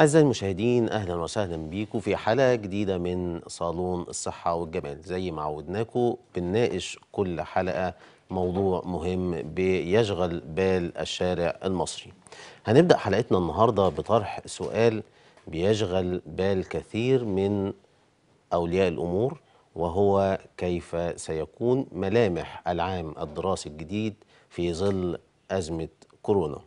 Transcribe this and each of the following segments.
أعزائي المشاهدين أهلا وسهلا بيكم في حلقة جديدة من صالون الصحة والجمال زي ما عودناكم بنناقش كل حلقة موضوع مهم بيشغل بال الشارع المصري هنبدأ حلقتنا النهاردة بطرح سؤال بيشغل بال كثير من أولياء الأمور وهو كيف سيكون ملامح العام الدراسي الجديد في ظل أزمة كورونا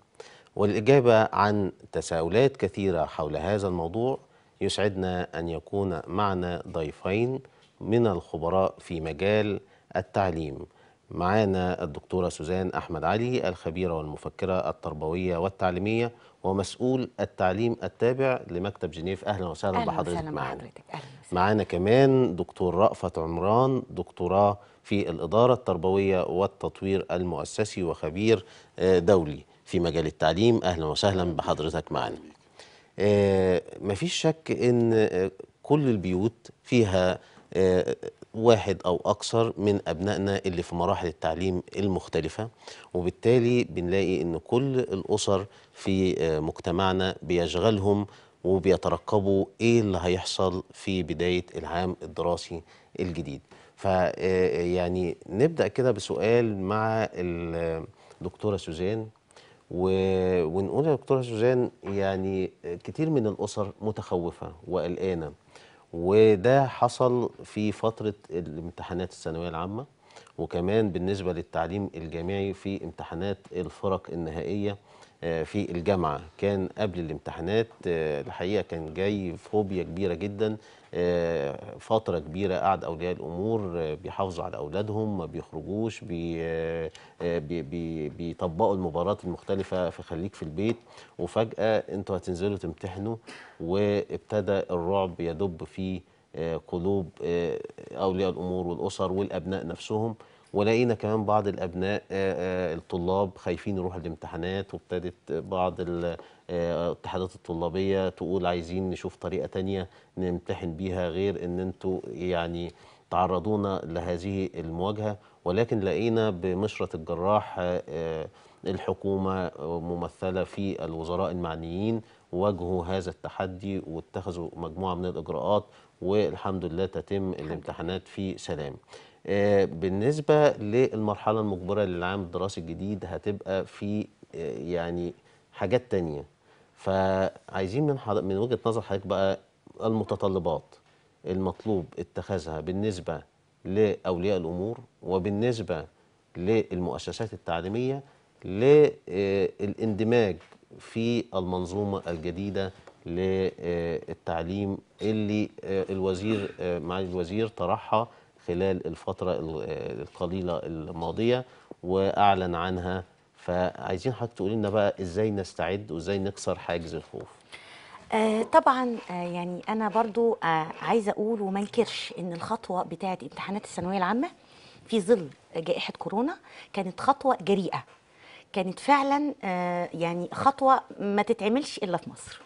وللإجابة عن تساؤلات كثيرة حول هذا الموضوع يسعدنا أن يكون معنا ضيفين من الخبراء في مجال التعليم معانا الدكتورة سوزان أحمد علي الخبيرة والمفكرة التربوية والتعليمية ومسؤول التعليم التابع لمكتب جنيف أهلا وسهلا أهلا بحضرتك معانا معانا كمان دكتور رأفت عمران دكتوراه في الإدارة التربوية والتطوير المؤسسي وخبير آه، دولي في مجال التعليم أهلا وسهلا بحضرتك معنا آه، مفيش شك أن آه، كل البيوت فيها آه، واحد أو أكثر من أبنائنا اللي في مراحل التعليم المختلفة وبالتالي بنلاقي أن كل الأسر في مجتمعنا بيشغلهم وبيترقبوا إيه اللي هيحصل في بداية العام الدراسي الجديد يعني نبدأ كده بسؤال مع الدكتورة سوزان و... ونقول يا دكتوره سوزان يعني كتير من الاسر متخوفه وقلقانه وده حصل في فتره الامتحانات الثانويه العامه وكمان بالنسبه للتعليم الجامعي في امتحانات الفرق النهائيه آه، في الجامعة كان قبل الامتحانات آه، الحقيقة كان جاي فوبيا كبيرة جدا آه، فترة كبيرة قعد أولياء الأمور بيحافظوا على أولادهم ما بيخرجوش بي بي بيطبقوا المباريات المختلفة في خليك في البيت وفجأة أنتوا هتنزلوا تمتحنوا وابتدى الرعب يدب في قلوب أولياء الأمور والأسر والأبناء نفسهم ولقينا كمان بعض الابناء آه، آه، الطلاب خايفين يروحوا الامتحانات وابتدت بعض آه، الاتحادات الطلابيه تقول عايزين نشوف طريقه تانية نمتحن بيها غير ان انتوا يعني تعرضونا لهذه المواجهه ولكن لقينا بمشرة الجراح الحكومة ممثلة في الوزراء المعنيين واجهوا هذا التحدي واتخذوا مجموعة من الإجراءات والحمد لله تتم الامتحانات في سلام آه، بالنسبة للمرحلة المجبرة للعام الدراسي الجديد هتبقى في آه، يعني حاجات تانية فعايزين من من وجهة نظر حضرتك بقى المتطلبات المطلوب اتخاذها بالنسبة لأولياء الأمور وبالنسبة للمؤسسات التعليمية للاندماج آه، في المنظومة الجديدة للتعليم اللي الوزير معالي الوزير طرحها خلال الفترة آه، القليلة الماضية وأعلن عنها فعايزين حضرتك تقولي لنا بقى إزاي نستعد وإزاي نكسر حاجز الخوف آه طبعا آه يعني أنا برضو آه عايزة أقول وما انكرش إن الخطوة بتاعة امتحانات الثانوية العامة في ظل جائحة كورونا كانت خطوة جريئة كانت فعلا آه، يعني خطوة ما تتعملش إلا في مصر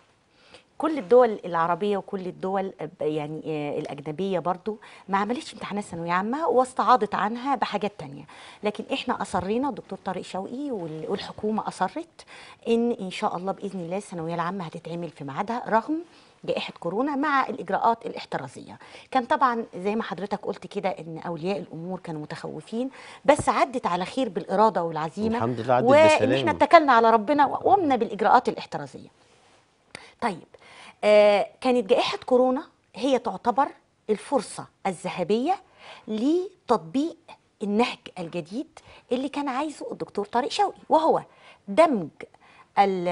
كل الدول العربيه وكل الدول يعني آه، الاجنبيه برضو ما عملتش امتحانات ثانويه عامه واستعاضت عنها بحاجات تانية لكن احنا اصرينا الدكتور طارق شوقي والحكومه اصرت ان ان شاء الله باذن الله الثانويه العامه هتتعمل في ميعادها رغم جائحه كورونا مع الاجراءات الاحترازيه كان طبعا زي ما حضرتك قلت كده ان اولياء الامور كانوا متخوفين بس عدت على خير بالاراده والعزيمه الحمد لله عدت وان احنا اتكلنا على ربنا وقمنا بالاجراءات الاحترازيه طيب آه، كانت جائحة كورونا هي تعتبر الفرصة الذهبية لتطبيق النهج الجديد اللي كان عايزه الدكتور طارق شوقي وهو دمج الـ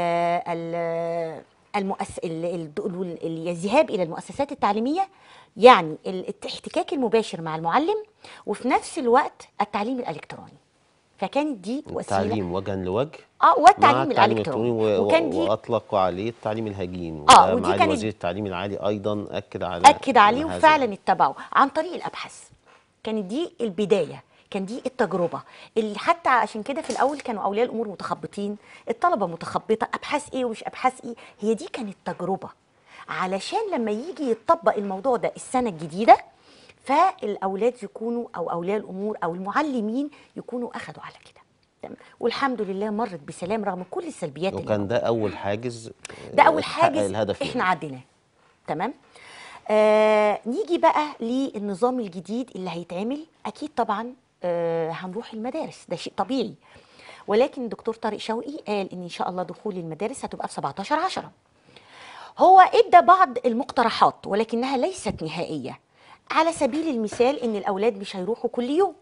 الـ المؤس... الذهاب الى المؤسسات التعليميه يعني الاحتكاك المباشر مع المعلم وفي نفس الوقت التعليم الالكتروني فكانت دي وسيله التعليم وجها لوجه اه والتعليم الالكتروني و... وكان دي واطلقوا عليه التعليم الهجين اه ودي كانت وزير التعليم العالي ايضا اكد على اكد عليه وفعلا اتبعه عن طريق الابحاث كانت دي البدايه كان دي التجربه اللي حتى عشان كده في الاول كانوا اولياء الامور متخبطين الطلبه متخبطه ابحاث ايه ومش ابحاث ايه هي دي كانت تجربه علشان لما يجي يتطبق الموضوع ده السنه الجديده فالاولاد يكونوا او اولياء الامور او المعلمين يكونوا اخذوا على كده والحمد لله مرت بسلام رغم كل السلبيات وكان اللي ده اول حاجز ده اول حاجز الهدف يعني. احنا عديناه تمام آه نيجي بقى للنظام الجديد اللي هيتعمل اكيد طبعا آه هنروح المدارس ده شيء طبيعي ولكن الدكتور طارق شوقي قال ان ان شاء الله دخول المدارس هتبقى في 17 10 هو ادى بعض المقترحات ولكنها ليست نهائيه على سبيل المثال ان الاولاد مش هيروحوا كل يوم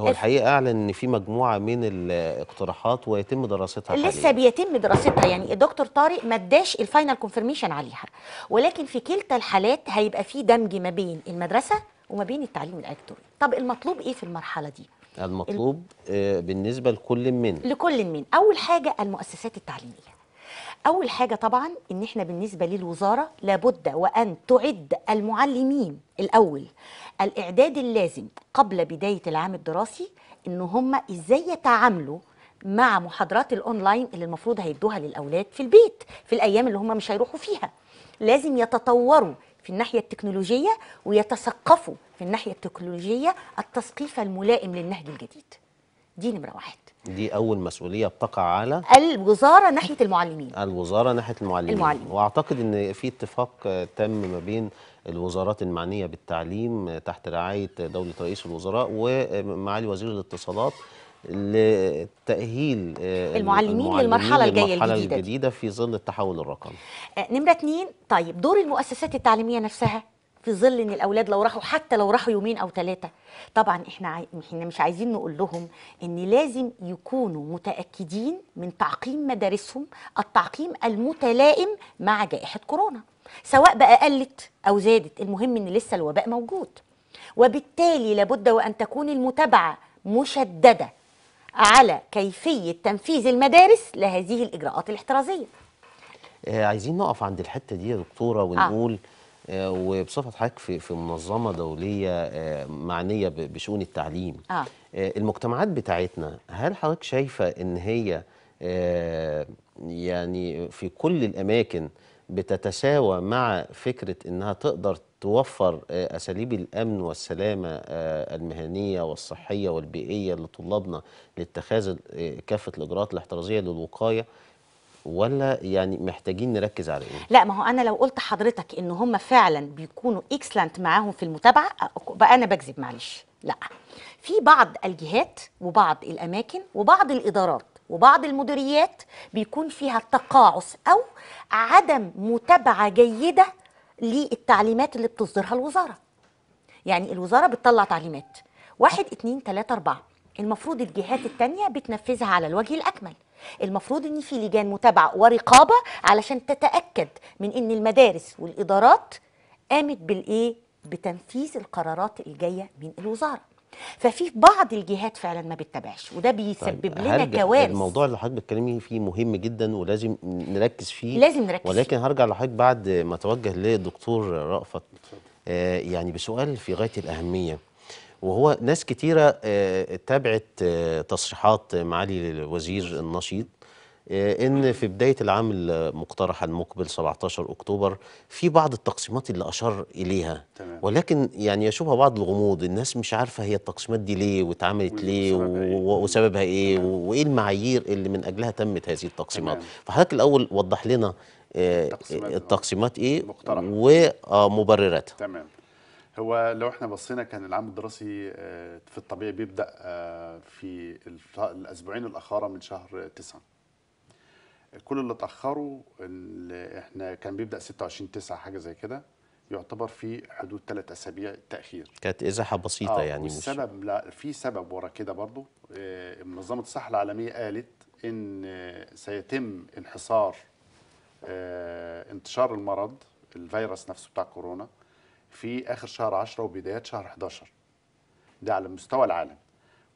هو الحقيقه اعلن ان في مجموعه من الاقتراحات ويتم دراستها لسه بيتم دراستها يعني الدكتور طارق ما اداش الفاينل كونفرميشن عليها ولكن في كلتا الحالات هيبقى في دمج ما بين المدرسه وما بين التعليم الالكتروني طب المطلوب ايه في المرحله دي المطلوب آه، بالنسبه لكل من لكل من اول حاجه المؤسسات التعليميه اول حاجه طبعا ان احنا بالنسبه للوزاره لابد وان تعد المعلمين الاول الاعداد اللازم قبل بدايه العام الدراسي ان هم ازاي يتعاملوا مع محاضرات الاونلاين اللي المفروض هيدوها للاولاد في البيت في الايام اللي هم مش هيروحوا فيها لازم يتطوروا في الناحيه التكنولوجيه ويتثقفوا في الناحيه التكنولوجيه التثقيف الملائم للنهج الجديد دي نمره واحد دي اول مسؤوليه بتقع على الوزاره ناحيه المعلمين الوزاره ناحيه المعلمين, المعلمين. واعتقد ان في اتفاق تم ما بين الوزارات المعنيه بالتعليم تحت رعايه دوله رئيس الوزراء ومعالي وزير الاتصالات لتأهيل المعلمين, المعلمين للمرحلة الجاية الجديدة, الجديدة في ظل التحول الرقمي. آه، نمرة اتنين طيب دور المؤسسات التعليمية نفسها في ظل ان الاولاد لو راحوا حتى لو راحوا يومين او ثلاثه طبعا احنا احنا مش عايزين نقول لهم ان لازم يكونوا متاكدين من تعقيم مدارسهم التعقيم المتلائم مع جائحه كورونا سواء بقى قلت او زادت المهم ان لسه الوباء موجود وبالتالي لابد وان تكون المتابعه مشدده على كيفيه تنفيذ المدارس لهذه الاجراءات الاحترازيه آه، عايزين نقف عند الحته دي يا دكتوره آه. ونقول آه. آه، وبصفه حضرتك في في منظمه دوليه آه، معنيه بشؤون التعليم آه. آه. المجتمعات بتاعتنا هل حضرتك شايفه ان هي يعني في كل الاماكن بتتساوى مع فكره انها تقدر توفر اساليب الامن والسلامه المهنيه والصحيه والبيئيه لطلابنا لاتخاذ كافه الاجراءات الاحترازيه للوقايه ولا يعني محتاجين نركز على ايه؟ لا ما هو انا لو قلت حضرتك ان هم فعلا بيكونوا اكسلنت معاهم في المتابعه بقى انا بكذب معلش لا في بعض الجهات وبعض الاماكن وبعض الادارات وبعض المديريات بيكون فيها تقاعس او عدم متابعه جيده للتعليمات اللي بتصدرها الوزاره يعني الوزاره بتطلع تعليمات واحد اتنين تلاته اربعه المفروض الجهات التانيه بتنفذها على الوجه الاكمل المفروض ان في لجان متابعه ورقابه علشان تتاكد من ان المدارس والادارات قامت بالايه بتنفيذ القرارات اللي جايه من الوزاره ففي بعض الجهات فعلا ما بتتابعش وده بيسبب طيب لنا كوارث الموضوع اللي حضرتك بتتكلمي فيه مهم جدا ولازم نركز فيه لازم نركز ولكن فيه. هرجع لحضرتك بعد ما اتوجه للدكتور رأفت آه يعني بسؤال في غايه الاهميه وهو ناس كتيرة آه، تابعت آه، تصريحات معالي الوزير النشيد آه، ان في بدايه العام المقترح المقبل 17 اكتوبر في بعض التقسيمات اللي اشار اليها تمام. ولكن يعني يشوبها بعض الغموض الناس مش عارفه هي التقسيمات دي ليه واتعملت ليه وسببها ايه, إيه وايه المعايير اللي من اجلها تمت هذه التقسيمات فحضرتك الاول وضح لنا التقسيمات, التقسيمات ايه ومبرراتها تمام هو لو احنا بصينا كان العام الدراسي آه، في الطبيعي بيبدا آه، في الاسبوعين الاخاره من شهر 9 كل اللي اتاخروا اللي احنا كان بيبدا 26 9 حاجه زي كده يعتبر في حدود ثلاث اسابيع تاخير كانت ازاحه بسيطه آه يعني مش السبب لا في سبب ورا كده برضو آه، منظمه الصحه العالميه قالت ان سيتم انحصار انتشار المرض الفيروس نفسه بتاع كورونا في اخر شهر 10 وبدايه شهر 11 ده على مستوى العالم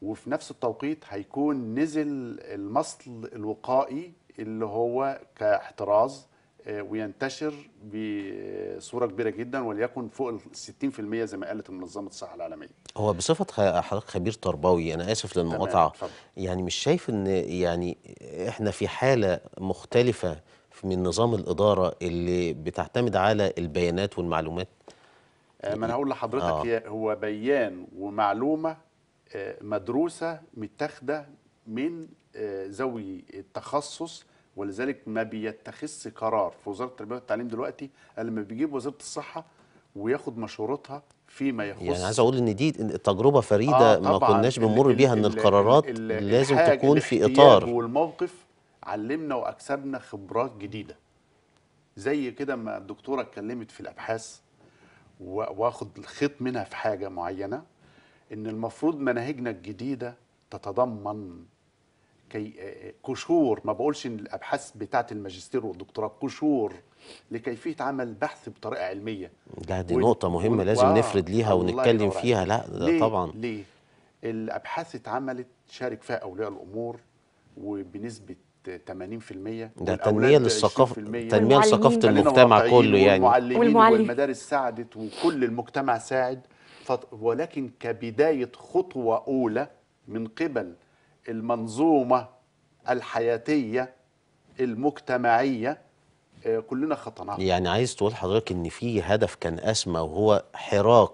وفي نفس التوقيت هيكون نزل المصل الوقائي اللي هو كاحتراز آه، وينتشر بصوره كبيره جدا وليكن فوق ال 60% زي ما قالت منظمه الصحه العالميه. هو بصفه حضرتك خبير تربوي انا اسف للمقاطعه يعني مش شايف ان يعني احنا في حاله مختلفه من نظام الاداره اللي بتعتمد على البيانات والمعلومات؟ آه، ما انا هقول لحضرتك آه. هو بيان ومعلومه آه، مدروسه متاخده من آه، ذوي التخصص ولذلك ما بيتخذش قرار في وزاره التربيه والتعليم دلوقتي الا لما بيجيب وزاره الصحه وياخد مشورتها فيما يخص يعني عايز اقول ان دي تجربه فريده آه ما كناش بنمر بيها ان القرارات ال ال لازم تكون في اطار والموقف علمنا واكسبنا خبرات جديده زي كده ما الدكتوره اتكلمت في الابحاث واخد الخيط منها في حاجه معينه ان المفروض مناهجنا الجديده تتضمن كي كشور ما بقولش ان الابحاث بتاعت الماجستير والدكتوراه كشور لكيفيه عمل بحث بطريقه علميه ده دي نقطه مهمه لازم و... آه، نفرد ليها ونتكلم فيها لا ده ليه؟ طبعا ليه الابحاث اتعملت شارك فيها اولياء الامور وبنسبه 80% ده تنميه للثقافه تنميه لثقافه المجتمع كله يعني والمعلمين والمدارس ساعدت وكل المجتمع ساعد ولكن كبدايه خطوه اولى من قبل المنظومه الحياتيه المجتمعيه آه، كلنا خطأناها يعني عايز تقول حضرتك ان في هدف كان اسمى وهو حراك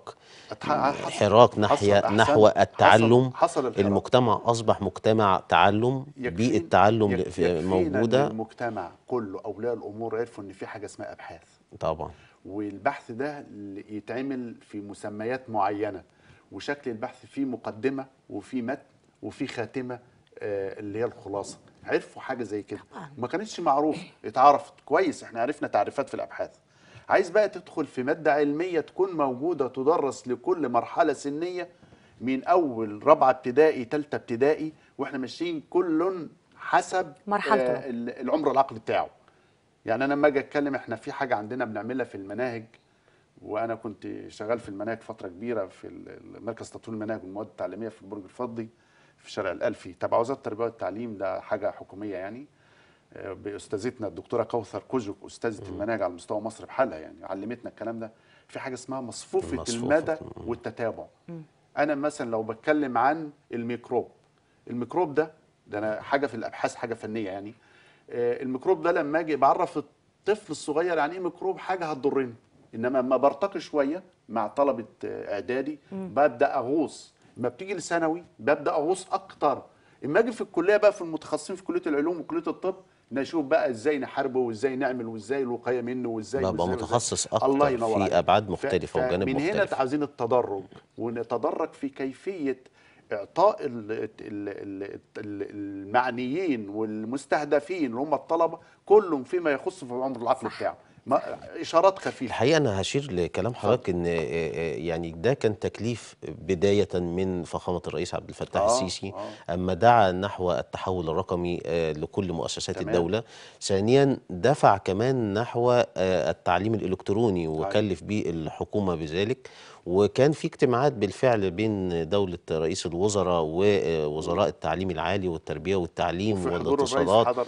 حصل حراك ناحيه نحو التعلم حصل حصل المجتمع اصبح مجتمع تعلم بيئه تعلم موجوده المجتمع كله اولياء الامور عرفوا ان في حاجه اسمها ابحاث طبعا والبحث ده يتعمل في مسميات معينه وشكل البحث فيه مقدمه وفيه متن وفيه خاتمه آه، اللي هي الخلاصه عرفوا حاجه زي كده ما كانتش معروفه اتعرفت كويس احنا عرفنا تعريفات في الابحاث عايز بقى تدخل في ماده علميه تكون موجوده تدرس لكل مرحله سنيه من اول رابعه ابتدائي ثالثه ابتدائي واحنا ماشيين كل حسب مرحلته آه العمر العقلي بتاعه يعني انا لما اجي اتكلم احنا في حاجه عندنا بنعملها في المناهج وانا كنت شغال في المناهج فتره كبيره في مركز تطوير المناهج والمواد التعليميه في البرج الفضي في شارع الألفي تبع وزارة التربية والتعليم ده حاجة حكومية يعني آه، باستاذتنا الدكتوره كوثر كوجك استاذه المناهج على مستوى مصر بحالها يعني علمتنا الكلام ده في حاجه اسمها مصفوفه, مصفوفة. المدى والتتابع مم. انا مثلا لو بتكلم عن الميكروب الميكروب ده ده انا حاجه في الابحاث حاجه فنيه يعني آه، الميكروب ده لما اجي بعرف الطفل الصغير يعني ايه ميكروب حاجه هتضرني انما لما برتقي شويه مع طلبه آه، اعدادي ببدا اغوص ما بتيجي لثانوي ببدا اغوص اكتر اما اجي في الكليه بقى في المتخصصين في كليه العلوم وكليه الطب نشوف بقى ازاي نحاربه وازاي نعمل وازاي الوقايه منه وازاي بقى متخصص اكتر في ابعاد مختلفه وجانب مختلف من هنا عايزين التدرج ونتدرج في كيفيه اعطاء المعنيين والمستهدفين اللي هم الطلبه كلهم فيما يخص في العمر العقلي بتاعه ما اشارات خفيفه الحقيقه انا هشير لكلام حضرتك ان آه، آه، يعني ده كان تكليف بدايه من فخامه الرئيس عبد الفتاح آه السيسي آه اما دعا نحو التحول الرقمي آه، لكل مؤسسات تمام. الدوله ثانيا دفع كمان نحو التعليم الالكتروني أيوه. وكلف به الحكومه بذلك وكان في اجتماعات بالفعل بين دولة رئيس الوزراء ووزراء التعليم العالي والتربية والتعليم والاتصالات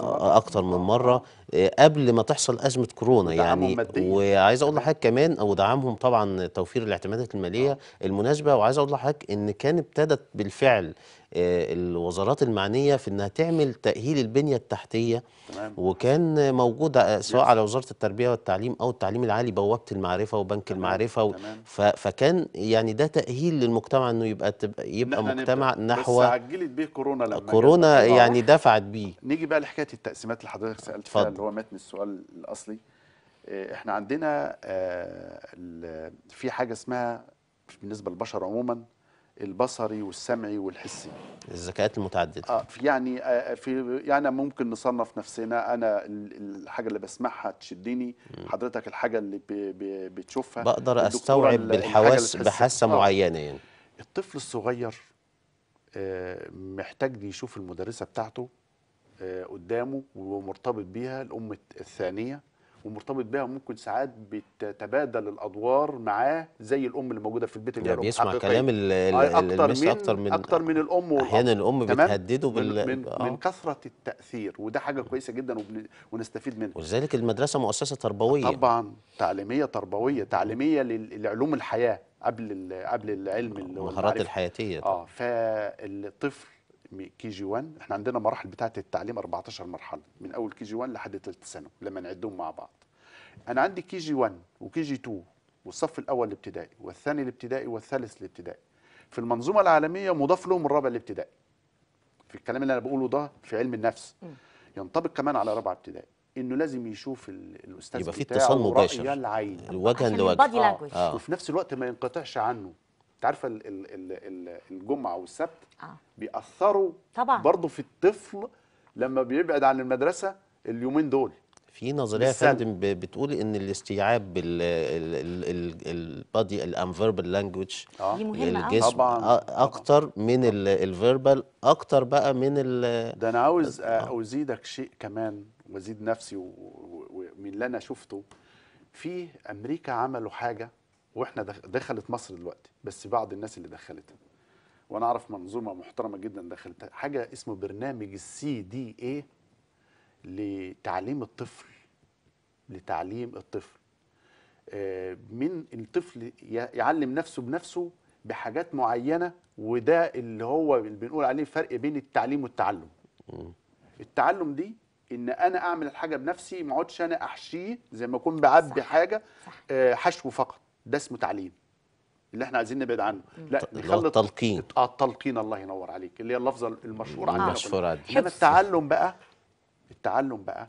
آه، أكتر من مرة آه، قبل ما تحصل أزمة كورونا يعني وعايز أقول لحضرتك كمان ودعمهم طبعا توفير الاعتمادات المالية آه. المناسبة وعايز أقول لحضرتك إن كان ابتدت بالفعل آه، الوزارات المعنيه في انها تعمل تاهيل البنيه التحتيه تمام. وكان موجود آه، سواء على وزاره التربيه والتعليم او التعليم العالي بوابه المعرفه وبنك تمام. المعرفه و... تمام. فكان يعني ده تاهيل للمجتمع انه يبقى تبقى يبقى مجتمع نحو بس عجلت بيه كورونا لما كورونا يعني دفعت بيه نيجي بقى لحكايه التقسيمات اللي حضرتك سالت فيها اللي هو متن السؤال الاصلي آه، احنا عندنا في حاجه اسمها بالنسبه للبشر عموما البصري والسمعي والحسي الذكاءات المتعدده اه يعني آه في يعني ممكن نصنف نفسنا انا الحاجه اللي بسمعها تشدني حضرتك الحاجه اللي بتشوفها بقدر استوعب بالحواس بحاسه آه. معينه يعني الطفل الصغير آه محتاج يشوف المدرسه بتاعته آه قدامه ومرتبط بيها الام الثانيه ومرتبط بيها وممكن ساعات بتتبادل الادوار معاه زي الام اللي موجوده في البيت اللي بيسمع كلام المس اكتر من اكتر من الام احيانا الام بتهدده بال من, آه. من كثره التاثير وده حاجه كويسه جدا وبن... ونستفيد منها ولذلك المدرسه مؤسسه تربويه طبعا تعليميه تربويه تعليميه لعلوم الحياه قبل قبل العلم آه، المهارات الحياتيه اه فالطفل كي جي 1 احنا عندنا مراحل بتاعه التعليم 14 مرحله من اول كي جي 1 لحد ثالث ثانوي لما نعدهم مع بعض انا عندي كي جي 1 وكي جي 2 والصف الاول الابتدائي والثاني الابتدائي والثالث الابتدائي في المنظومه العالميه مضاف لهم الرابع الابتدائي في الكلام اللي انا بقوله ده في علم النفس ينطبق كمان على رابع ابتدائي انه لازم يشوف الاستاذ يبقى في اتصال مباشر العين وجها لوجه آه. آه. وفي نفس الوقت ما ينقطعش عنه انت عارفه الجمعه والسبت آه. بيأثروا طبعا برضه في الطفل لما بيبعد عن المدرسه اليومين دول في نظريه يا فندم بتقول ان الاستيعاب البادي الانفيربال لانجوج الجسم اكتر من الفيربال اكتر بقى من ال ده انا عاوز آه. ازيدك شيء كمان وازيد نفسي ومن اللي انا شفته في امريكا عملوا حاجه واحنا دخلت مصر دلوقتي بس بعض الناس اللي دخلتها وانا اعرف منظومه محترمه جدا دخلتها حاجه اسمه برنامج السي دي اي لتعليم الطفل لتعليم الطفل آه، من الطفل يعلم نفسه بنفسه بحاجات معينه وده اللي هو اللي بنقول عليه فرق بين التعليم والتعلم التعلم دي ان انا اعمل الحاجه بنفسي ما اقعدش انا احشيه زي ما اكون بعبي حاجه صح. آه، حشو فقط ده اسمه تعليم اللي احنا عايزين نبعد عنه لا نخلط التلقين اه التلقين الله ينور عليك اللي هي اللفظه المشهوره عندنا المشهوره دي انما التعلم بقى التعلم بقى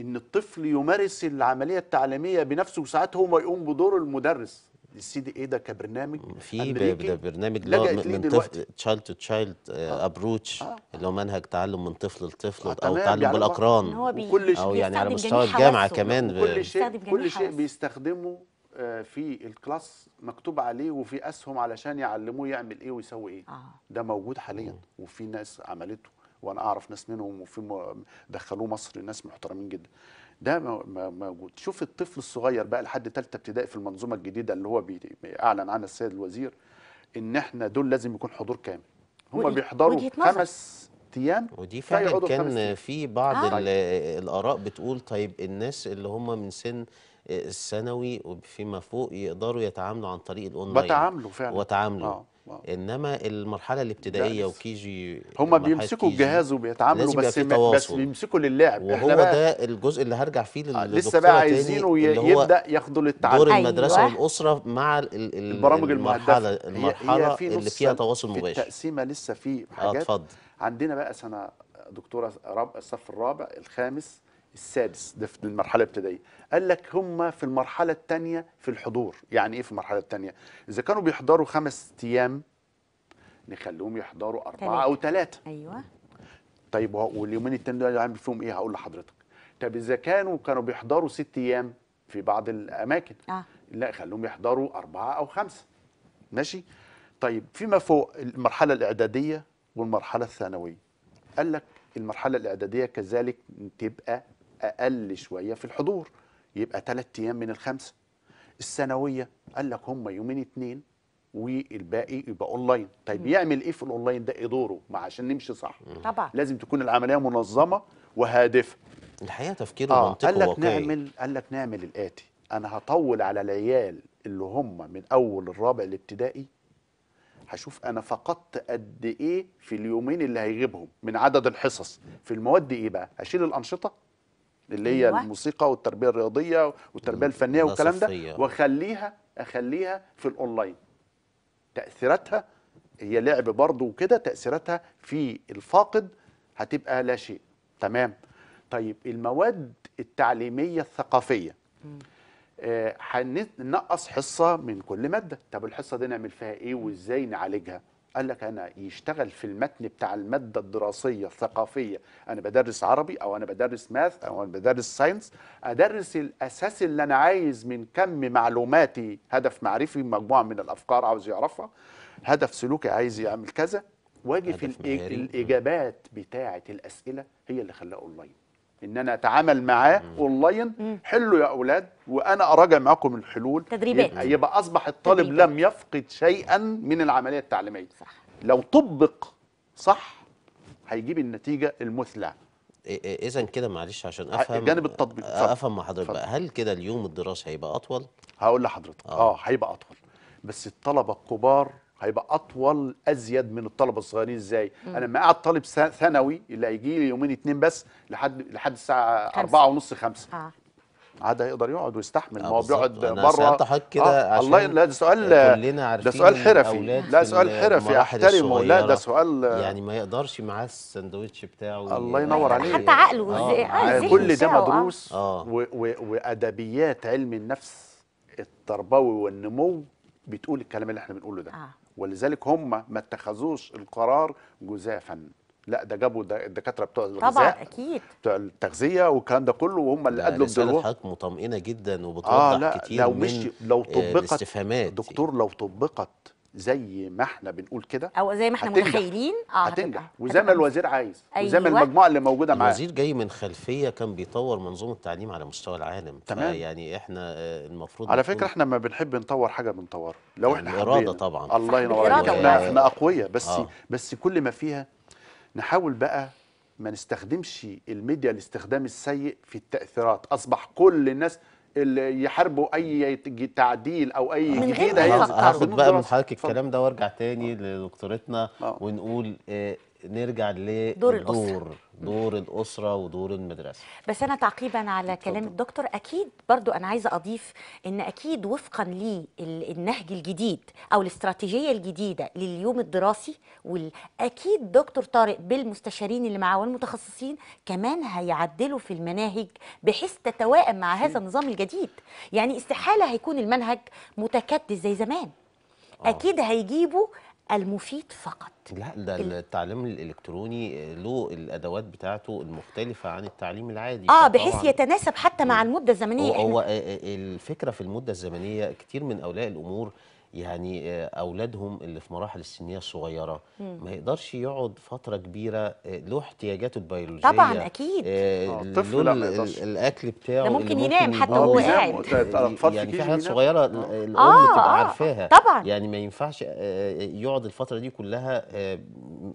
ان الطفل يمارس العمليه التعليميه بنفسه وساعات هو يقوم بدور المدرس السيدي ايه ده كبرنامج في ده برنامج اللي هو من طفل تشايلد تو تشايلد ابروتش اللي هو منهج تعلم من طفل لطفل آه. او تعلم يعني بالاقران كل شيء او يعني على مستوى الجامعه كمان كل شيء كل شيء بيستخدمه آه، في الكلاس مكتوب عليه وفي اسهم علشان يعلموه يعمل ايه ويسوي ايه آه. ده موجود حاليا وفي ناس عملته وانا اعرف ناس منهم وفي دخلوه مصر ناس محترمين جدا ده موجود شوف الطفل الصغير بقى لحد ثالثه ابتدائي في المنظومه الجديده اللي هو اعلن عنها السيد الوزير ان احنا دول لازم يكون حضور كامل هم بيحضروا خمس ايام ودي فعلا كان في بعض آه. الاراء بتقول طيب الناس اللي هم من سن الثانوي وفيما فوق يقدروا يتعاملوا عن طريق الاونلاين وتعاملوا فعلا وتعاملوا آه. آه. انما المرحله الابتدائيه وكي جي هم بيمسكوا الجهاز وبيتعاملوا بس بس بيمسكوا للعب وهو ده الجزء اللي هرجع فيه آه، للدكتور لسه بقى عايزينه يبدا ياخدوا للتعليم دور المدرسه أيوة. والاسره مع الـ الـ البرامج المرحله المرحله هي هي في اللي فيها تواصل مباشر التقسيمه لسه في آه، حاجات اه اتفضل عندنا بقى سنه دكتوره رابع الصف الرابع الخامس السادس ده في المرحله الابتدائيه قال لك هم في المرحله الثانيه في الحضور يعني ايه في المرحله الثانيه اذا كانوا بيحضروا خمس ايام نخليهم يحضروا اربعه او ثلاثه ايوه طيب واليومين الثانيين دول عامل فيهم ايه هقول لحضرتك طب اذا كانوا كانوا بيحضروا ست ايام في بعض الاماكن آه. لا خليهم يحضروا اربعه او خمسه ماشي طيب فيما فوق المرحله الاعداديه والمرحلة الثانوية قال لك المرحلة الإعدادية كذلك تبقى أقل شوية في الحضور يبقى ثلاث أيام من الخمسة الثانوية قال لك هم يومين اثنين والباقي يبقى اونلاين طيب يعمل ايه في الاونلاين ده ايه دوره ما عشان نمشي صح طبعا لازم تكون العمليه منظمه وهادفه الحقيقه تفكير آه. منطقي قال لك نعمل قال لك نعمل الاتي انا هطول على العيال اللي هم من اول الرابع الابتدائي هشوف انا فقدت قد ايه في اليومين اللي هيغيبهم من عدد الحصص في المواد ايه بقى اشيل الانشطه اللي هي واحد. أيوة. الموسيقى والتربيه الرياضيه والتربيه الفنيه والكلام ده واخليها اخليها في الاونلاين تاثيراتها هي لعب برضه وكده تاثيراتها في الفاقد هتبقى لا شيء تمام طيب المواد التعليميه الثقافيه م. آه، هننقص حصه من كل ماده طب الحصه دي نعمل فيها ايه وازاي نعالجها قال لك انا يشتغل في المتن بتاع الماده الدراسيه الثقافيه انا بدرس عربي او انا بدرس ماث او انا بدرس ساينس ادرس الاساس اللي انا عايز من كم معلوماتي هدف معرفي مجموعه من الافكار عاوز يعرفها هدف سلوكي عايز يعمل كذا واجي في الاجابات بتاعه الاسئله هي اللي خلاها اونلاين ان انا اتعامل معاه اونلاين حلوا يا اولاد وانا اراجع معاكم الحلول تدريبات يبقى, يبقى اصبح الطالب تدريبات. لم يفقد شيئا من العمليه التعليميه صح. لو طبق صح هيجيب النتيجه المثلى اذا كده معلش عشان افهم التطبيق صح. افهم مع حضرتك بقى هل كده اليوم الدراسي هيبقى اطول هقول لحضرتك آه. اه هيبقى اطول بس الطلبه الكبار هيبقى اطول ازيد من الطلبه الصغيرين ازاي مم. انا لما اقعد طالب ثانوي اللي هيجي لي يومين اتنين بس لحد لحد الساعه 4 ونص 5 آه. عاد هيقدر يقعد ويستحمل آه ما هو آه، بيقعد بره حضرتك كده آه الله لا ده سؤال ده سؤال حرفي لا سؤال حرفي احترمه لا ده سؤال يعني ما يقدرش معاه الساندوتش بتاعه الله ينور عليك حتى عقله آه. آه، كل ده آه. مدروس آه. وادبيات علم النفس التربوي والنمو بتقول الكلام اللي احنا بنقوله ده آه. ولذلك هم ما اتخذوش القرار جزافا لا ده جابوا الدكاتره بتوع الغذاء طبعا اكيد بتوع التغذيه والكلام ده كله وهم اللي قدروا يعني بدلوه حضرتك مطمئنه جدا وبتوضح آه لا كتير لو مش لو آه، طبقت الاستفهامات دكتور لو طبقت زي ما احنا بنقول كده او زي ما احنا متخيلين اه هتنجح وزي ما الوزير عايز أيوة. وزي ما أيوة. المجموعه اللي موجوده معاه الوزير جاي من خلفيه كان بيطور منظومه التعليم على مستوى العالم تمام يعني احنا آه، المفروض على فكره احنا ما بنحب نطور حاجه بنطورها لو احنا يعني الاراده طبعا الله ينور عليك احنا احنا اقوياء بس آه. بس كل ما فيها نحاول بقى ما نستخدمش الميديا الاستخدام السيء في التاثيرات اصبح كل الناس اللي يحاربوا اي تعديل او اي من جديد هيفكروا هاخد بقى من حضرتك الكلام ده وارجع تاني لدكتورتنا آه. ونقول آه، نرجع لدور الاسره دور الاسره ودور المدرسه بس انا تعقيبا على كلام الدكتور اكيد برضو انا عايزه اضيف ان اكيد وفقا للنهج الجديد او الاستراتيجيه الجديده لليوم الدراسي والاكيد دكتور طارق بالمستشارين اللي معاه والمتخصصين كمان هيعدلوا في المناهج بحيث تتوائم مع هذا النظام الجديد يعني استحاله هيكون المنهج متكدس زي زمان آه. اكيد هيجيبوا المفيد فقط لا ده التعليم الالكتروني آه، له الادوات بتاعته المختلفه عن التعليم العادي اه بحيث يتناسب حتى مع المده الزمنيه هو آه، آه، الفكره في المده الزمنيه كتير من اولياء الامور يعني آه، اولادهم اللي في مراحل السنيه الصغيره ما يقدرش يقعد فتره كبيره آه، له احتياجاته البيولوجيه طبعا اكيد آه، الطفل الاكل بتاعه ده ممكن ينام حتى وهو قاعد يعني في حاجات صغيره الام آه تبقى عارفاها طبعا يعني ما ينفعش يقعد الفتره دي كلها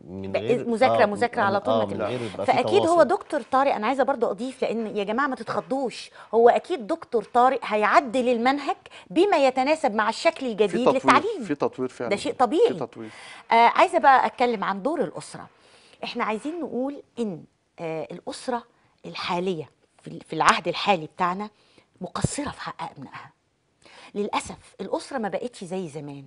من غير إيه، مذاكره آه مذاكره على طول آه من غير فاكيد هو دكتور طارق انا عايزه برضو اضيف لان يا جماعه ما تتخضوش هو اكيد دكتور طارق هيعدل المنهج بما يتناسب مع الشكل الجديد في للتعليم في تطوير فعلا ده شيء طبيعي في تطوير. آه عايزه بقى اتكلم عن دور الاسره احنا عايزين نقول ان آه الاسره الحاليه في العهد الحالي بتاعنا مقصره في حق ابنائها للاسف الاسره ما بقتش زي زمان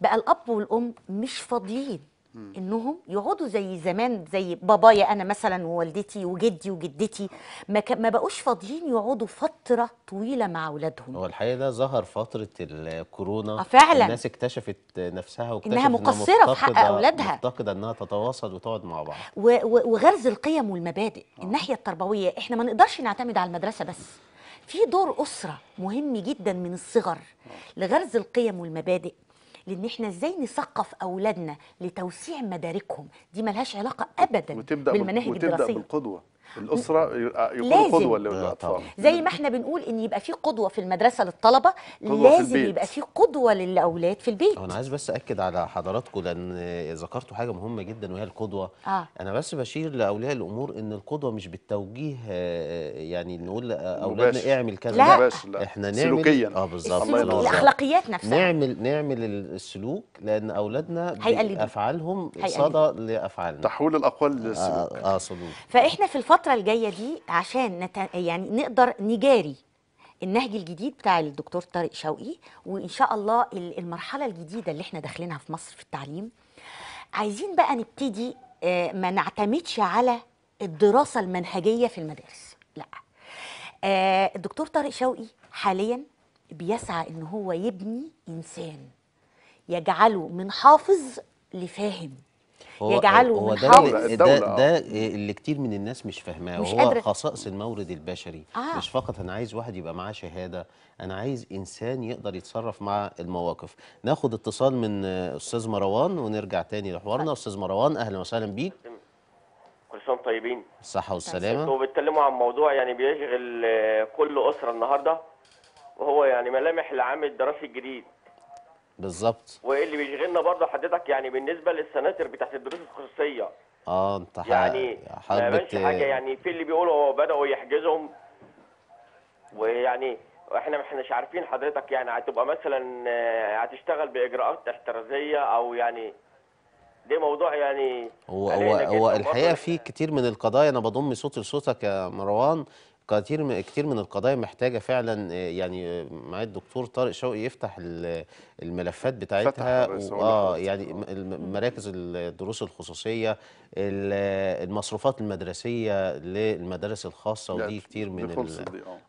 بقى الاب والام مش فاضيين انهم يقعدوا زي زمان زي بابايا انا مثلا ووالدتي وجدي وجدتي ما, ك... ما بقوش فاضيين يقعدوا فتره طويله مع اولادهم هو الحقيقه ده ظهر فتره الكورونا آه، فعلا الناس اكتشفت نفسها واكتشفت انها مقصره إنها في حق اولادها مفتقده انها تتواصل وتقعد مع بعض و... و... وغرز القيم والمبادئ أوه. الناحيه التربويه احنا ما نقدرش نعتمد على المدرسه بس في دور اسره مهم جدا من الصغر آه. لغرز القيم والمبادئ لان احنا ازاي نثقف اولادنا لتوسيع مداركهم دي ملهاش علاقه ابدا وتبدأ بالمناهج وتبدأ الدراسيه وتبدا بالقدوه الاسره يكون قدوه للاطفال آه، زي ما احنا بنقول ان يبقى في قدوه في المدرسه للطلبه لازم في يبقى في قدوه للاولاد في البيت انا عايز بس اكد على حضراتكم لان ذكرتوا حاجه مهمه جدا وهي القدوه آه. انا بس بشير لاولياء الامور ان القدوه مش بالتوجيه آه، يعني نقول لاولادنا اعمل كذا لا. مباشر لا احنا نعمل سلوكيا اه بالظبط الاخلاقيات نفسها نعمل نعمل السلوك لان اولادنا افعالهم صدى لافعالنا تحويل الاقوال للسلوك اه, آه سلوك فاحنا في الفتره الفترة الجاية دي عشان نت... يعني نقدر نجاري النهج الجديد بتاع الدكتور طارق شوقي وان شاء الله المرحله الجديده اللي احنا داخلينها في مصر في التعليم عايزين بقى نبتدي آه، ما نعتمدش على الدراسه المنهجيه في المدارس لا آه، الدكتور طارق شوقي حاليا بيسعى ان هو يبني انسان يجعله من حافظ لفاهم يجعله هو من ده, ده, ده, ده اللي كتير من الناس مش فاهماه وهو خصائص المورد البشري آه. مش فقط انا عايز واحد يبقى معاه شهاده انا عايز انسان يقدر يتصرف مع المواقف ناخد اتصال من استاذ مروان ونرجع تاني لحوارنا طيب. استاذ مروان اهلا وسهلا بيك كل سنه طيبين الصحه والسلامه انتوا بتتكلموا عن موضوع يعني بيشغل كل اسره النهارده وهو يعني ملامح العام الدراسي الجديد بالظبط وايه اللي بيشغلنا برضه حضرتك يعني بالنسبه للسناتر بتاعت الدروس الخصوصيه اه انت يعني ما حاجه يعني في اللي بيقولوا بداوا يحجزهم ويعني احنا مش عارفين حضرتك يعني هتبقى مثلا آه، هتشتغل باجراءات احترازيه او يعني ده موضوع يعني هو هو, هو الحقيقه في كتير من القضايا انا بضم صوت لصوتك يا مروان كتير كتير من القضايا محتاجه فعلا آه، يعني آه، مع الدكتور طارق شوقي يفتح آه، الملفات بتاعتها اه يعني مراكز الدروس الخصوصيه المصروفات المدرسيه للمدارس الخاصه ودي كتير من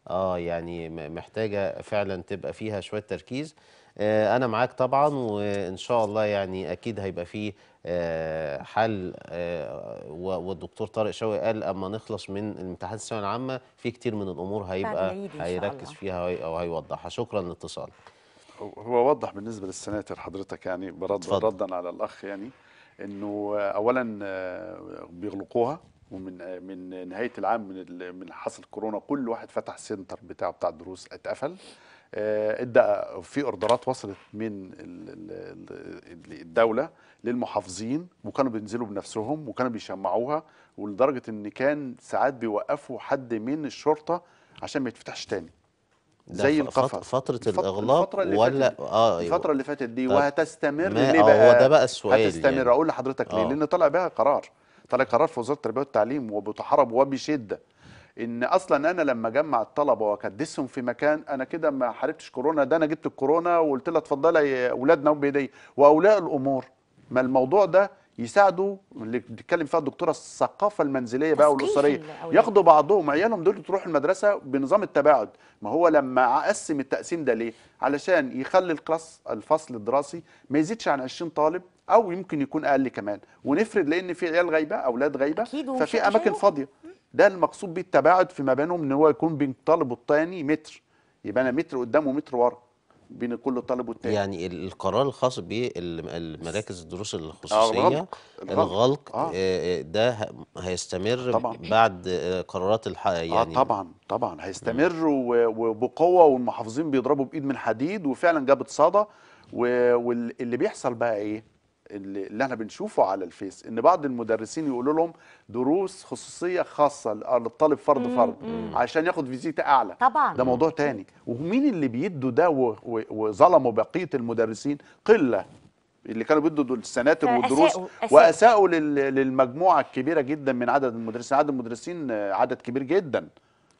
اه يعني محتاجه فعلا تبقى فيها شويه تركيز انا معاك طبعا وان شاء الله يعني اكيد هيبقى فيه آه، حل آه، والدكتور طارق شوقي قال اما نخلص من الامتحانات الثانويه العامه في كتير من الامور هيبقى هيركز فيها او هيوضحها شكرا لاتصالك هو وضح بالنسبه للسناتر حضرتك يعني برد ردا على الاخ يعني انه اولا آه، بيغلقوها ومن من نهايه العام من من حصل كورونا كل واحد فتح سنتر بتاعه بتاع الدروس اتقفل آه، ادى في اوردرات وصلت من الدوله للمحافظين وكانوا بينزلوا بنفسهم وكانوا بيشمعوها ولدرجه ان كان ساعات بيوقفوا حد من الشرطه عشان ما يتفتحش تاني زي القفص فترة الإغلاق ولا آه أيوه. الفترة اللي فاتت دي طيب. وهتستمر ليه آه، بقى هو ده بقى السؤال يعني. هتستمر يعني. أقول لحضرتك ليه؟ آه. لأن طلع بيها قرار طلع قرار في وزارة التربية والتعليم وبتحارب وبشدة ان اصلا انا لما اجمع الطلبه واكدسهم في مكان انا كده ما حاربتش كورونا ده انا جبت الكورونا وقلت لها اتفضلي يا اولادنا وبايديا واولاء الامور ما الموضوع ده يساعدوا اللي بتتكلم فيها الدكتوره الثقافه المنزليه بقى والاسريه ياخدوا بعضهم عيالهم دول تروح المدرسه بنظام التباعد ما هو لما اقسم التقسيم ده ليه علشان يخلي الكلاس الفصل الدراسي ما يزيدش عن 20 طالب او يمكن يكون اقل كمان ونفرد لان في عيال غايبه اولاد غايبه ففي اماكن فاضيه ده المقصود بيه التباعد فيما بينهم ان هو يكون بين طالب والتاني متر يبقى انا متر قدام ومتر ورا بين كل طالب والتاني يعني القرار الخاص بالمراكز الدروس الخصوصيه آه الغلق, الغلق آه. آه, آه، ده هيستمر آه، طبعا. بعد قرارات الحق يعني آه طبعا طبعا هيستمر وبقوه والمحافظين بيضربوا بايد من حديد وفعلا جابت صدى واللي بيحصل بقى ايه اللي, اللي احنا بنشوفه على الفيس ان بعض المدرسين يقولوا لهم دروس خصوصيه خاصه للطالب فرد فرد عشان ياخد فيزيتا اعلى طبعا ده موضوع تاني ومين اللي بيدوا ده وظلموا بقيه المدرسين قله اللي كانوا بيدوا السناتر آه، والدروس واساءوا للمجموعه الكبيره جدا من عدد المدرسين عدد المدرسين آه، عدد كبير جدا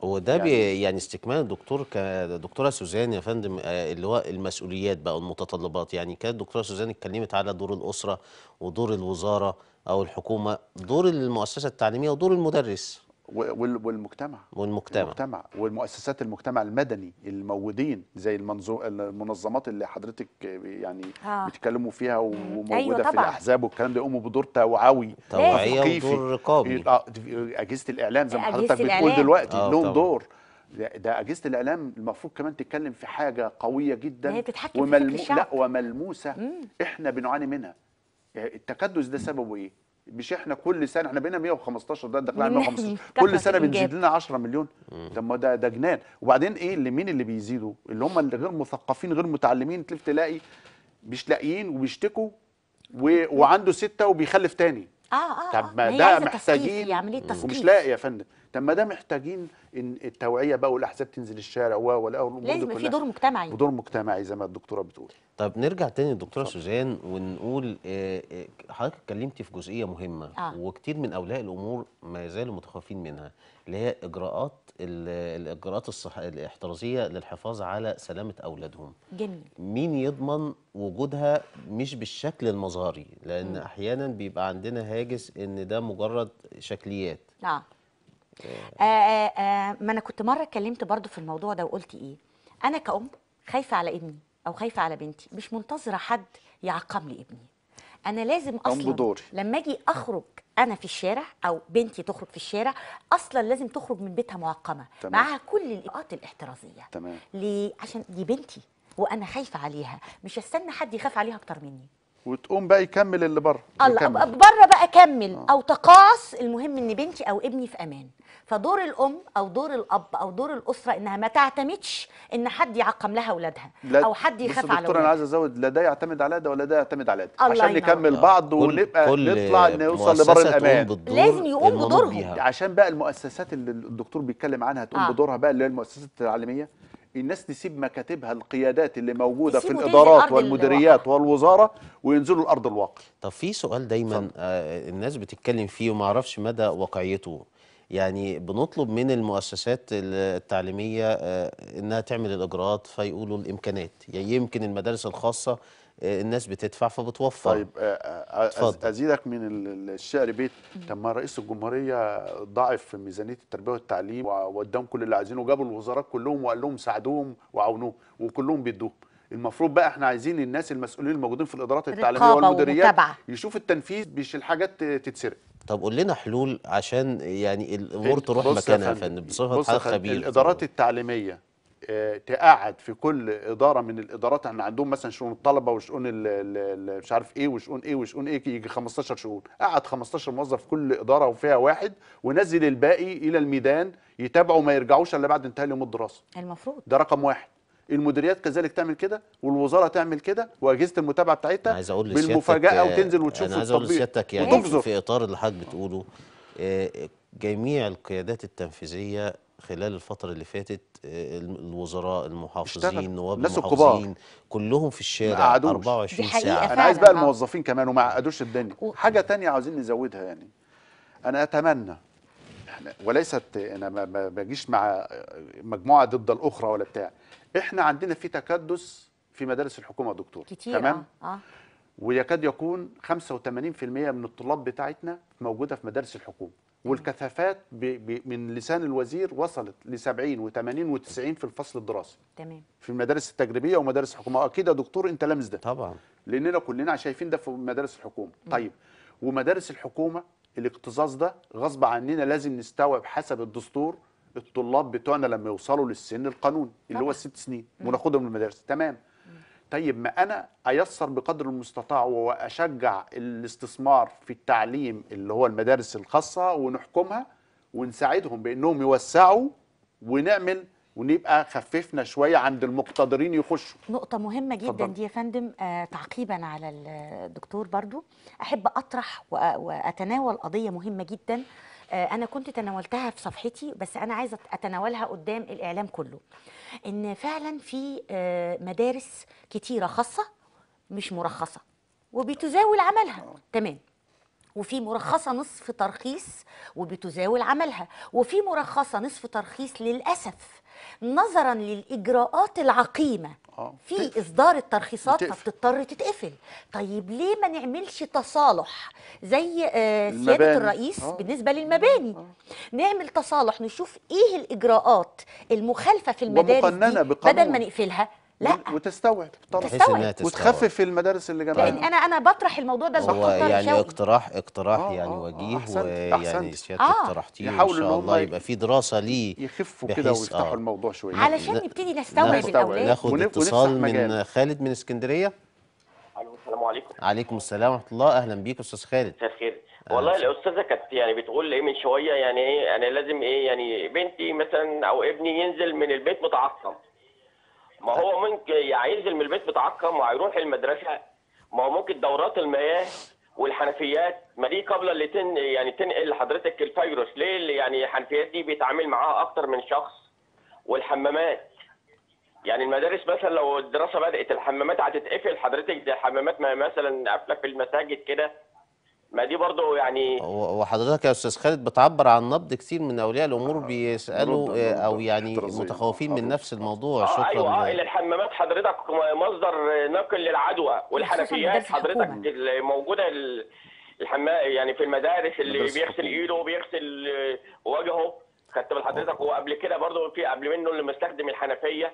وده يعني يعني استكمال الدكتور كدكتوره سوزان يا فندم آه، اللي هو المسؤوليات بقى المتطلبات يعني كانت الدكتوره سوزان اتكلمت على دور الاسره ودور الوزاره او الحكومه دور المؤسسه التعليميه ودور المدرس والمجتمع والمجتمع المجتمع والمؤسسات المجتمع المدني الموجودين زي المنظمات اللي حضرتك يعني آه. بتتكلموا فيها أيوة وموجوده أيوة طبعا. في الاحزاب والكلام ده يقوموا بدور توعوي توعوي ودور رقابي آه، اجهزه الاعلام زي ما حضرتك بتقول دلوقتي آه لهم دور ده اجهزه الاعلام المفروض كمان تتكلم في حاجه قويه جدا وملمو... لا وملموسه مم. احنا بنعاني منها آه، التكدس ده سببه ايه مش احنا كل سنه احنا بقينا 115 ده دخلنا يعني 115 كل سنه بنزيد لنا 10 مليون طب ما ده ده جنان وبعدين ايه اللي مين اللي بيزيدوا اللي هم اللي غير مثقفين غير متعلمين تلف تلاقي مش لاقيين وبيشتكوا و... وعنده سته وبيخلف تاني اه اه طب آه. ما ده محتاجين عمليه تثقيف ومش لاقي يا فندم طب ما ده محتاجين ان التوعيه بقى والاحزاب تنزل الشارع و ولا لازم في دور مجتمعي ودور مجتمعي زي ما الدكتوره بتقول طب نرجع تاني للدكتوره سوزان ونقول آه، آه، حضرتك اتكلمتي في جزئيه مهمه آه. وكتير من اولياء الامور ما يزالوا متخوفين منها اللي هي اجراءات الاجراءات الصح... الاحترازيه للحفاظ على سلامه اولادهم جميل مين يضمن وجودها مش بالشكل المظهري لان م. احيانا بيبقى عندنا هاجس ان ده مجرد شكليات آه. آه. آه،, آه آه ما انا كنت مره اتكلمت برضو في الموضوع ده وقلت ايه انا كأم خايفه على ابني او خايفه على بنتي مش منتظره حد يعقم لي ابني انا لازم اصلا بدوري. لما اجي اخرج انا في الشارع او بنتي تخرج في الشارع اصلا لازم تخرج من بيتها معقمه تمام. معاها كل الاجراءات الاحترازيه تمام ليه عشان دي بنتي وانا خايفه عليها مش هستنى حد يخاف عليها اكتر مني وتقوم بقى يكمل اللي بره الله بره بقى كمل آه. او تقاعس المهم ان بنتي او ابني في امان فدور الام او دور الاب او دور الاسره انها ما تعتمدش ان حد يعقم لها اولادها او حد يخاف على دكتور انا عايز ازود لا ده يعتمد على ده ولا ده يعتمد على ده عشان نكمل آه. بعض ونبقى نطلع نوصل لبر الامان لازم يقوم بدورهم عشان بقى المؤسسات اللي الدكتور بيتكلم عنها تقوم آه. بدورها بقى اللي هي المؤسسات التعليميه الناس تسيب مكاتبها القيادات اللي موجوده في الادارات والمديريات والوزاره وينزلوا الارض الواقع طب في سؤال دايما آه الناس بتتكلم فيه وما اعرفش مدى واقعيته يعني بنطلب من المؤسسات التعليمية آه، إنها تعمل الإجراءات فيقولوا الإمكانات يعني يمكن المدارس الخاصة آه، الناس بتدفع فبتوفر طيب آه، اتفضل. ازيدك من الشعر بيت طب ما رئيس الجمهوريه ضعف في ميزانيه التربيه والتعليم ووداهم كل اللي عايزينه وجابوا الوزارات كلهم وقال لهم ساعدوهم وعاونوهم وكلهم بيدوه المفروض بقى احنا عايزين الناس المسؤولين الموجودين في الادارات التعليميه والمديريات يشوف التنفيذ مش الحاجات تتسرق طب قول لنا حلول عشان يعني إيه، الامور تروح مكانها يا بصفه حضرتك خبير الادارات التعليميه آه، تقعد في كل اداره من الادارات احنا عندهم مثلا شؤون الطلبه وشؤون مش عارف ايه وشؤون ايه وشؤون ايه يجي 15 شؤون قعد 15 موظف في كل اداره وفيها واحد ونزل الباقي الى الميدان يتابعوا ما يرجعوش الا بعد انتهاء اليوم الدراسي المفروض ده رقم واحد المديريات كذلك تعمل كده والوزاره تعمل كده واجهزه المتابعه بتاعتها عايز اقول بالمفاجاه آه، وتنزل وتشوف انا عايز اقول لسيادتك يعني وتفزر. في اطار اللي حضرتك بتقوله آه، جميع القيادات التنفيذيه خلال الفترة اللي فاتت آه، الوزراء المحافظين نواب المحافظين كلهم في الشارع 24 ساعة أنا عايز بقى الموظفين كمان وما عادوش الدنيا حاجة تانية عاوزين نزودها يعني أنا أتمنى وليست انا ما بجيش مع مجموعه ضد الاخرى ولا بتاع احنا عندنا في تكدس في مدارس الحكومه يا دكتور كتير تمام آه. آه. ويكاد يكون 85% من الطلاب بتاعتنا موجوده في مدارس الحكومه والكثافات ب... ب... من لسان الوزير وصلت ل 70 و80 و90 في الفصل الدراسي تمام في المدارس التجريبيه ومدارس الحكومه اكيد يا دكتور انت لامس ده طبعا لاننا كلنا شايفين ده في مدارس الحكومه طيب ومدارس الحكومه الاقتصاص ده غصب عننا لازم نستوعب حسب الدستور الطلاب بتوعنا لما يوصلوا للسن القانوني اللي هو الست سنين وناخدهم من المدارس تمام طيب ما انا ايسر بقدر المستطاع واشجع الاستثمار في التعليم اللي هو المدارس الخاصه ونحكمها ونساعدهم بانهم يوسعوا ونعمل ونبقى خففنا شويه عند المقتدرين يخشوا نقطه مهمه جدا فضل. دي يا فندم آه تعقيبا على الدكتور آه، برضو احب اطرح واتناول قضيه مهمه جدا آه انا كنت تناولتها في صفحتي بس انا عايزه اتناولها قدام الاعلام كله ان فعلا في آه مدارس كتيره خاصه مش مرخصه وبتزاول عملها آه. تمام وفي مرخصه نصف ترخيص وبتزاول عملها وفي مرخصه نصف ترخيص للاسف نظرا للاجراءات العقيمه آه. في اصدار الترخيصات فبتضطر تتقفل طيب ليه ما نعملش تصالح زي آه، سياده الرئيس آه. بالنسبه للمباني نعمل تصالح نشوف ايه الاجراءات المخالفه في المدارس بدل ما نقفلها لا وتستوعب تستوعب وتخفف المدارس اللي جنبها لان طيب، انا انا بطرح الموضوع ده هو يعني شاوي. اقتراح اقتراح آه يعني آه، وجيه آه، ويعني سيادتك آه اقترحتيه ان شاء الله يبقى في دراسه ليه يخفوا كده ويفتحوا آه الموضوع شويه علشان نبتدي نستوعب الاولاد ناخد اتصال من خالد من اسكندريه السلام عليكم عليكم السلام ورحمه الله اهلا بيك استاذ خالد مساء الخير آه، والله الاستاذه كانت يعني بتقول ايه من شويه يعني ايه انا لازم ايه يعني بنتي مثلا او ابني ينزل من البيت متعصب ما هو ممكن هينزل من البيت متعقم وهيروح المدرسه ما هو ممكن دورات المياه والحنفيات ما دي قابله اللي تن يعني تنقل لحضرتك الفيروس ليه اللي يعني الحنفيات دي بيتعامل معاها اكتر من شخص والحمامات يعني المدارس مثلا لو الدراسه بدات الحمامات هتتقفل حضرتك دي حمامات ما مثلا قافله في المساجد كده ما دي برضه يعني وحضرتك يا استاذ خالد بتعبر عن نبض كتير من اولياء الامور آه، بيسالوا او يعني متخوفين من آه. نفس الموضوع آه شكرا ايوه اه الحمامات حضرتك مصدر نقل للعدوى والحنفيات حضرتك موجوده الحمام يعني في المدارس اللي بيغسل ايده وبيغسل وجهه خدت بال حضرتك وقبل كده برضه في قبل منه اللي مستخدم الحنفيه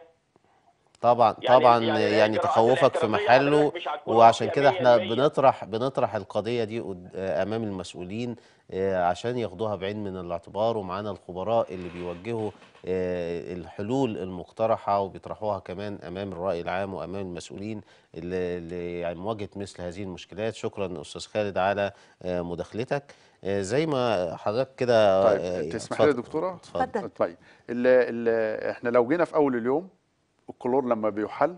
طبعا يعني طبعا يعني, يعني, يعني تخوفك في محله وعشان كده احنا بنطرح بنطرح القضيه دي امام المسؤولين آه، عشان ياخدوها بعين من الاعتبار ومعانا الخبراء اللي بيوجهوا آه، الحلول المقترحه وبيطرحوها كمان امام الراي العام وامام المسؤولين لمواجهه يعني مثل هذه المشكلات شكرا استاذ خالد على آه، مداخلتك زي ما حضرتك كده طيب تسمح لي يا دكتوره اتفضل طيب احنا لو جينا في اول اليوم الكلور لما بيحل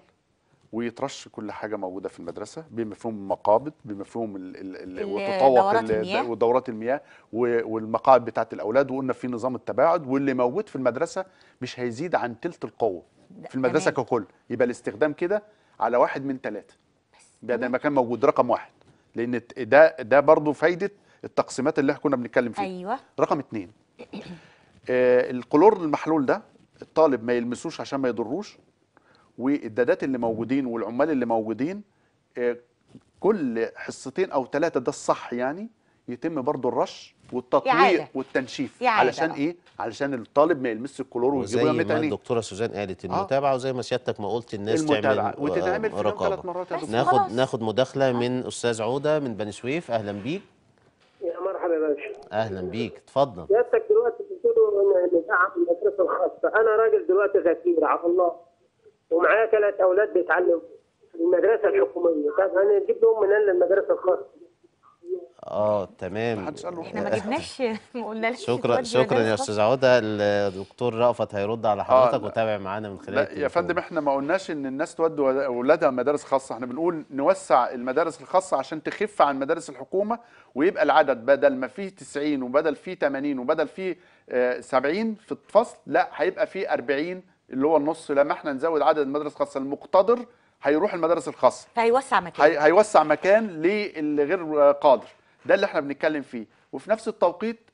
ويترش كل حاجه موجوده في المدرسه بمفهوم المقابض بمفهوم وتطوق ودورات المياه والمقاعد بتاعت الاولاد وقلنا في نظام التباعد واللي موجود في المدرسه مش هيزيد عن ثلث القوه في المدرسه ككل يبقى الاستخدام كده على واحد من ثلاثه بس ده المكان موجود رقم واحد لان ده ده برضه فايده التقسيمات اللي احنا كنا بنتكلم فيها ايوه رقم اثنين آه الكلور المحلول ده الطالب ما يلمسوش عشان ما يضروش والدادات اللي موجودين والعمال اللي موجودين آه، كل حصتين او ثلاثه ده الصح يعني يتم برضو الرش والتطوير والتنشيف علشان ايه علشان الطالب ما يلمسش الكلور ويجيبه لما تاني الدكتوره سوزان قالت آه. المتابعه آه. وزي ما سيادتك ما قلت الناس المتابعة. تعمل آه، وتتعمل في ثلاث مرات يا دكتور ناخد ناخد مداخله من استاذ عوده من بني سويف اهلا بيك يا مرحبا يا باشا اهلا بيك اتفضل سيادتك دلوقتي بتقولوا ندعم المدرسه الخاصه انا راجل دلوقتي غفير عفى الله ومعايا ثلاث اولاد بيتعلموا في المدرسه الحكوميه طب انا اجيب لهم الخاصه اه تمام احنا ما جبناش ما قلناش شكرا شكرا يا استاذ عوده الدكتور رأفت هيرد على آه، حضرتك آه وتابع معانا من خلال لا يا فندم احنا ما قلناش ان الناس تودي اولادها مدارس خاصه احنا بنقول نوسع المدارس الخاصه عشان تخف عن مدارس الحكومه ويبقى العدد بدل ما فيه 90 وبدل فيه 80 وبدل فيه 70 آه، في الفصل لا هيبقى فيه 40 اللي هو النص لما احنا نزود عدد المدارس الخاصه المقتدر هيروح المدارس الخاصه فهيوسع مكان هي... هيوسع مكان للي غير قادر ده اللي احنا بنتكلم فيه وفي نفس التوقيت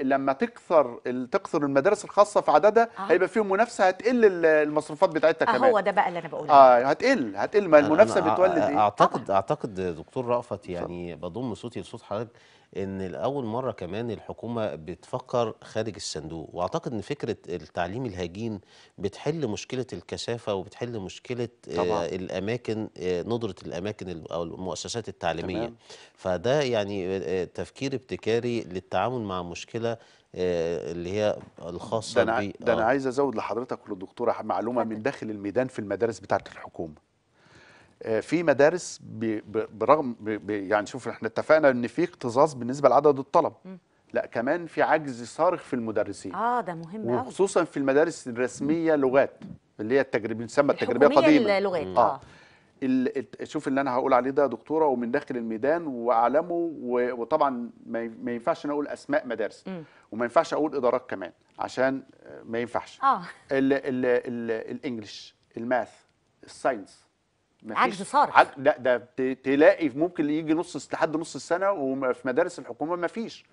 لما تكثر تكثر المدارس الخاصه في عددها آه. هيبقى فيهم منافسه هتقل المصروفات بتاعتها آه كمان هو ده بقى اللي انا بقوله اه هتقل هتقل ما المنافسه بتولد ايه اعتقد اعتقد دكتور رأفت يعني بضم صوتي لصوت حضرتك ان لاول مره كمان الحكومه بتفكر خارج الصندوق واعتقد ان فكره التعليم الهجين بتحل مشكله الكثافه وبتحل مشكله طبعا. آه، الاماكن آه، ندره الاماكن او المؤسسات التعليميه تمام. فده يعني آه، تفكير ابتكاري للتعامل مع مشكله اللي هي الخاصه ده أنا عايز ازود لحضرتك وللدكتوره معلومه من داخل الميدان في المدارس بتاعه الحكومه آه، في مدارس برغم يعني شوف احنا اتفقنا ان في اكتظاظ بالنسبه لعدد الطلب لا كمان في عجز صارخ في المدرسين اه ده مهم قوي وخصوصا في المدارس الرسميه لغات اللي هي التجريب بنسمى التجريبيه القديمه اللغات اه, آه. شوف اللي انا هقول عليه ده دكتوره ومن داخل الميدان واعلمه وطبعا ما ينفعش اقول اسماء مدارس م. وما ينفعش اقول ادارات كمان عشان ما ينفعش اه الانجليش الماث الساينس عجز صار عج... لا ده تلاقي ممكن يجي نص لحد نص السنه وفي مدارس الحكومه ما فيش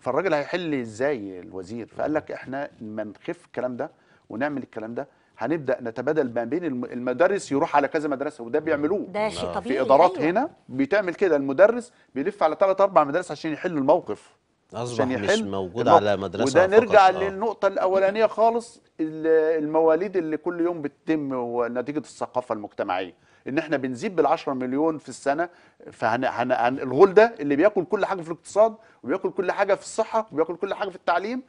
فالراجل هيحل ازاي الوزير فقال لك احنا ما نخف الكلام ده ونعمل الكلام ده هنبدا نتبادل ما بين المدرس يروح على كذا مدرسه وده بيعملوه ده شيء نعم. طبيعي في ادارات أيوة. هنا بتعمل كده المدرس بيلف على ثلاث اربع مدارس عشان يحل الموقف اصبح مش موجود على مدرسه وده نرجع فقط. آه. للنقطه الاولانيه خالص المواليد اللي كل يوم بتتم ونتيجه الثقافه المجتمعيه ان احنا بنزيد بال10 مليون في السنه الغول ده اللي بياكل كل حاجه في الاقتصاد وبياكل كل حاجه في الصحه وبياكل كل حاجه في التعليم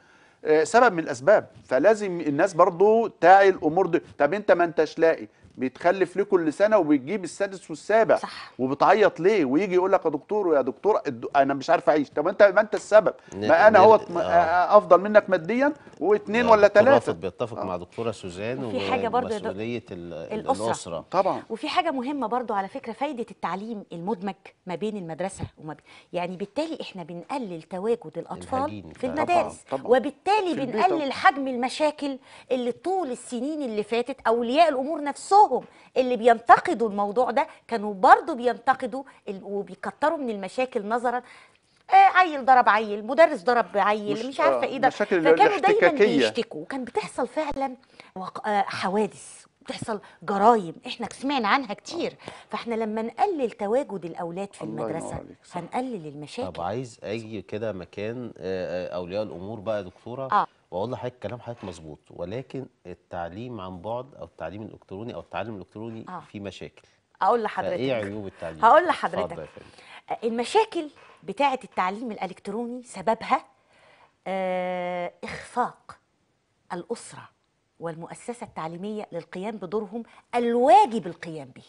آه، سبب من الاسباب فلازم الناس برضو تعي الامور دي طب انت ما انتش لاقي بيتخلف ليه كل سنه وبتجيب السادس والسابع صح. وبتعيط ليه ويجي يقول لك يا دكتور يا دكتور انا مش عارف اعيش طب انت ما انت السبب ما انا هو آه. افضل منك ماديا واثنين ولا ثلاثه بيتفق آه. مع دكتوره سوزان وفي حاجه برضه الأسرة. الاسره طبعا وفي حاجه مهمه برضه على فكره فايده التعليم المدمج ما بين المدرسه وما بين يعني بالتالي احنا بنقلل تواجد الاطفال في المدارس طبعا. طبعا. وبالتالي بنقلل حجم المشاكل اللي طول السنين اللي فاتت اولياء الامور نفسهم كلهم اللي بينتقدوا الموضوع ده كانوا برضو بينتقدوا وبيكتروا من المشاكل نظرا آه، عيل ضرب عيل مدرس ضرب عيل مش, مش عارفه آه، ايه ده فكانوا دايما بيشتكوا وكان بتحصل فعلا آه، حوادث بتحصل جرائم احنا سمعنا عنها كتير فاحنا لما نقلل تواجد الاولاد في المدرسه هنقلل المشاكل طب عايز اجي كده مكان اولياء الامور بقى دكتوره آه. واقول لحضرتك كلام حضرتك مظبوط ولكن التعليم عن بعد او التعليم الالكتروني او التعلم الالكتروني آه. فيه مشاكل اقول لحضرتك ايه عيوب التعليم هقول لحضرتك آه، المشاكل بتاعه التعليم الالكتروني سببها آه اخفاق الاسره والمؤسسه التعليميه للقيام بدورهم الواجب القيام به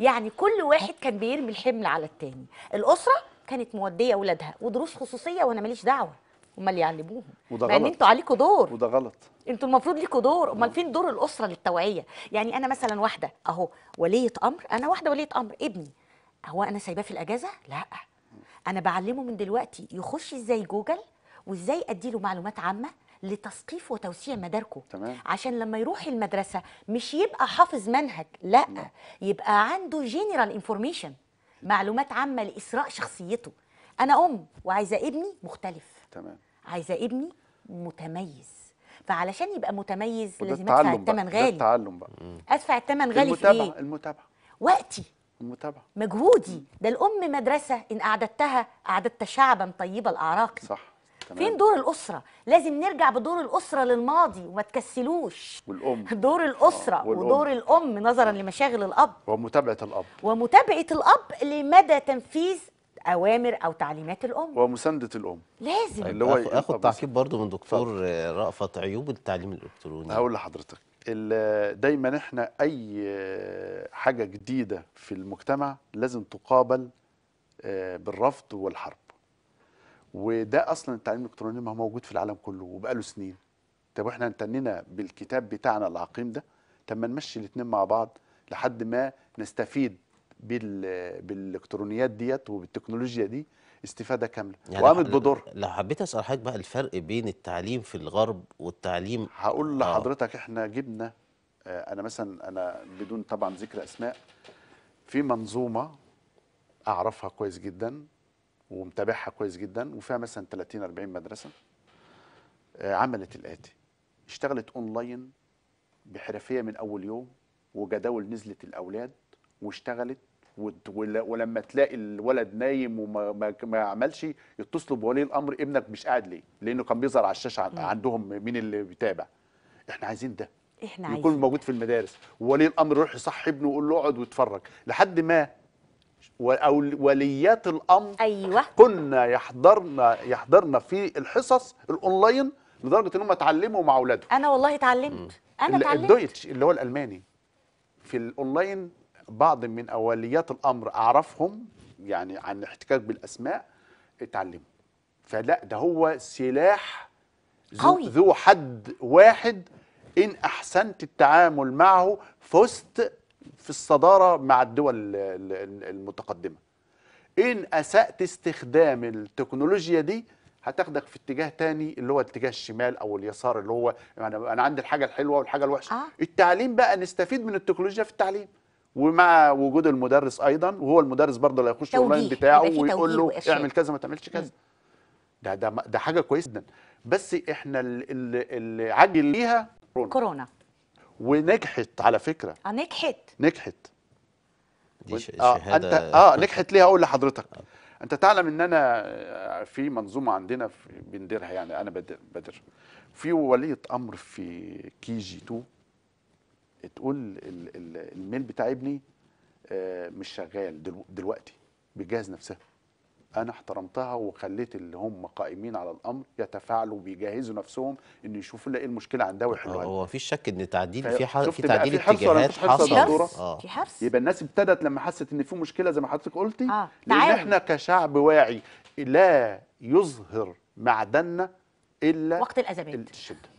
يعني كل واحد كان بيرمي الحمل على التاني الاسره كانت موديه اولادها ودروس خصوصيه وانا ماليش دعوه امال يعلموهم وده غلط انتوا عليكوا دور وده غلط انتوا المفروض ليكوا دور امال فين دور الاسره للتوعيه يعني انا مثلا واحده اهو وليه امر انا واحده وليه امر ابني هو انا سايباه في الاجازه لا انا بعلمه من دلوقتي يخش ازاي جوجل وازاي اديله معلومات عامه لتثقيف وتوسيع مداركه تمام. عشان لما يروح المدرسه مش يبقى حافظ منهج لا تمام. يبقى عنده جنرال انفورميشن معلومات عامه لاسراء شخصيته انا ام وعايزه ابني مختلف تمام عايزه ابني متميز فعلشان يبقى متميز لازم ادفع الثمن غالي ده التعلم بقى ادفع الثمن غالي في ايه المتابعه وقتي المتابعه مجهودي ده الام مدرسه ان اعددتها اعددت شعبا طيب الاعراق صح تمام. فين دور الاسره لازم نرجع بدور الاسره للماضي وما تكسلوش والام دور آه، الاسره آه. والأم. ودور الام نظرا لمشاغل الاب ومتابعه الاب ومتابعه الاب لمدى تنفيذ اوامر او تعليمات الام ومسانده الام لازم اللي طيب، هو اخد تعقيب برضو من دكتور رأفت عيوب التعليم الالكتروني هقول لحضرتك دايما احنا اي آه، حاجه جديده في المجتمع لازم تقابل آه، بالرفض والحرب وده اصلا التعليم الالكتروني ما هو موجود في العالم كله وبقاله سنين طب احنا انتنينا بالكتاب بتاعنا العقيم ده طب ما نمشي الاثنين مع بعض لحد ما نستفيد بالالكترونيات ديت وبالتكنولوجيا دي استفاده كامله يعني وقامت بدور لو حبيت اسال حضرتك بقى الفرق بين التعليم في الغرب والتعليم هقول آه. لحضرتك احنا جبنا آه، انا مثلا انا بدون طبعا ذكر اسماء في منظومه اعرفها كويس جدا ومتابعها كويس جدا وفيها مثلا 30 40 مدرسه آه، عملت الاتي اشتغلت اونلاين بحرفيه من اول يوم وجداول نزلت الاولاد واشتغلت ولما تلاقي الولد نايم وما عملش يتصلوا بولي الامر ابنك مش قاعد ليه؟ لانه كان بيظهر على الشاشه عندهم مين اللي بيتابع. احنا عايزين ده. احنا عايزين يكون موجود في المدارس وولي الامر يروح يصحي ابنه ويقول له اقعد واتفرج لحد ما او وليات الامر ايوه كنا يحضرنا يحضرنا في الحصص الاونلاين لدرجه ان هم اتعلموا مع اولادهم انا والله اتعلمت انا اتعلمت الدويتش اللي هو الالماني في الاونلاين بعض من اوليات الامر اعرفهم يعني عن احتكاك بالاسماء اتعلموا فلا ده هو سلاح ذو, قوي. ذو حد واحد ان احسنت التعامل معه فزت في الصداره مع الدول المتقدمه ان اسات استخدام التكنولوجيا دي هتاخدك في اتجاه تاني اللي هو اتجاه الشمال او اليسار اللي هو انا عندي الحاجه الحلوه والحاجه الوحشه آه. التعليم بقى نستفيد من التكنولوجيا في التعليم ومع وجود المدرس ايضا وهو المدرس برضه اللي هيخش الاونلاين بتاعه ويقول له وإشياء. اعمل كذا ما تعملش كذا ده ده ده حاجه كويسه جدا بس احنا اللي عجل ليها كورونا كورونا ونجحت على فكره اه نجحت نجحت دي شهاده اه انت اه نجحت ليها اقول لحضرتك آه. انت تعلم ان انا آه، في منظومه عندنا في بنديرها يعني انا بدر, بدر في وليه امر في كي جي 2 تقول الميل بتاع ابني آه، مش شغال دلوقتي بتجهز نفسها انا احترمتها وخليت اللي هم قائمين على الامر يتفاعلوا بيجهزوا نفسهم ان يشوفوا لا ايه المشكله عندها ويحلوها هو مفيش شك ان تعديل في ح... في تعديل اتجاهات حصل آه. في حرص يبقى الناس ابتدت لما حست ان في مشكله زي ما حضرتك قلتي آه. لان احنا كشعب واعي لا يظهر معدننا الا وقت الازمات الشده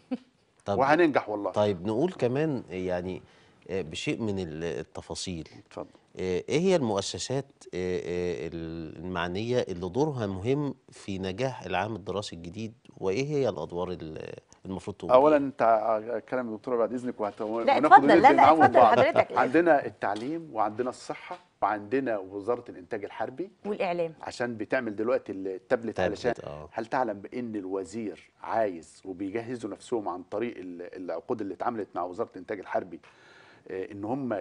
طب وهننجح والله طيب نقول كمان يعني آه، بشيء من التفاصيل اتفضل آه، ايه هي المؤسسات آه، المعنيه اللي دورها مهم في نجاح العام الدراسي الجديد وايه هي الادوار اللي المفروض تقوم اولا انت كلام الدكتوره بعد اذنك وهناخد لا اتفضل حضرتك إيه؟ عندنا التعليم وعندنا الصحه وعندنا وزاره الانتاج الحربي والاعلام عشان بتعمل دلوقتي التابلت علشان آه. هل تعلم بان الوزير عايز وبيجهزوا نفسهم عن طريق العقود اللي اتعملت مع وزاره الانتاج الحربي آه، ان هم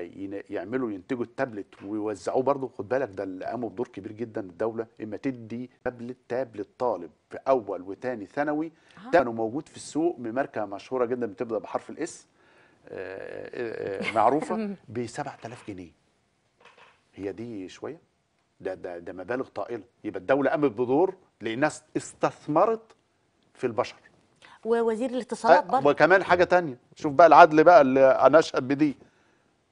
يعملوا ينتجوا التابلت ويوزعوه برضه خد بالك ده اللي قاموا بدور كبير جدا الدوله اما تدي تابلت تاب للطالب في اول وثاني ثانوي كانوا موجود في السوق من ماركه مشهوره جدا بتبدا بحرف الاس آه، آه، معروفه ب 7000 جنيه هي دي شويه ده ده ده مبالغ طائله يبقى الدوله قامت بدور لانها استثمرت في البشر ووزير الاتصالات برضه وكمان حاجه تانية شوف بقى العدل بقى اللي انا اشهد بديه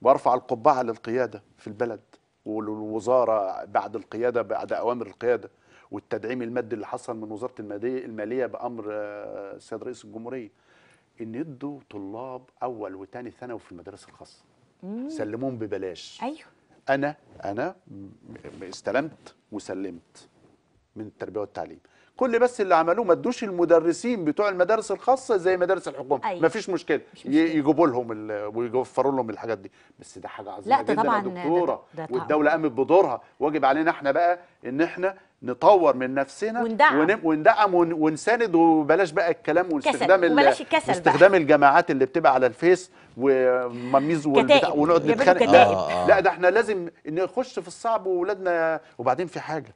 وارفع القبعه للقياده في البلد وللوزاره بعد القياده بعد اوامر القياده والتدعيم المادي اللي حصل من وزاره الماليه بامر آه، السيد رئيس الجمهوريه ان يدوا طلاب اول وثاني ثانوي في المدارس الخاصه سلموهم ببلاش ايوه انا انا استلمت وسلمت من التربيه والتعليم كل بس اللي عملوه ما ادوش المدرسين بتوع المدارس الخاصه زي مدارس الحكومه أيوة. ما فيش مشكله, مشكلة. يجيبوا لهم ويوفروا لهم الحاجات دي بس ده حاجه عظيمه لا ده جدا طبعاً يا دكتوره ده ده والدوله قامت بدورها واجب علينا احنا بقى ان احنا نطور من نفسنا وندعم وندعم ونساند وبلاش بقى الكلام واستخدام استخدام الجماعات اللي بتبقى على الفيس ومميز ونقعد نتخانق لا, لا ده احنا لازم نخش في الصعب واولادنا وبعدين في حاجه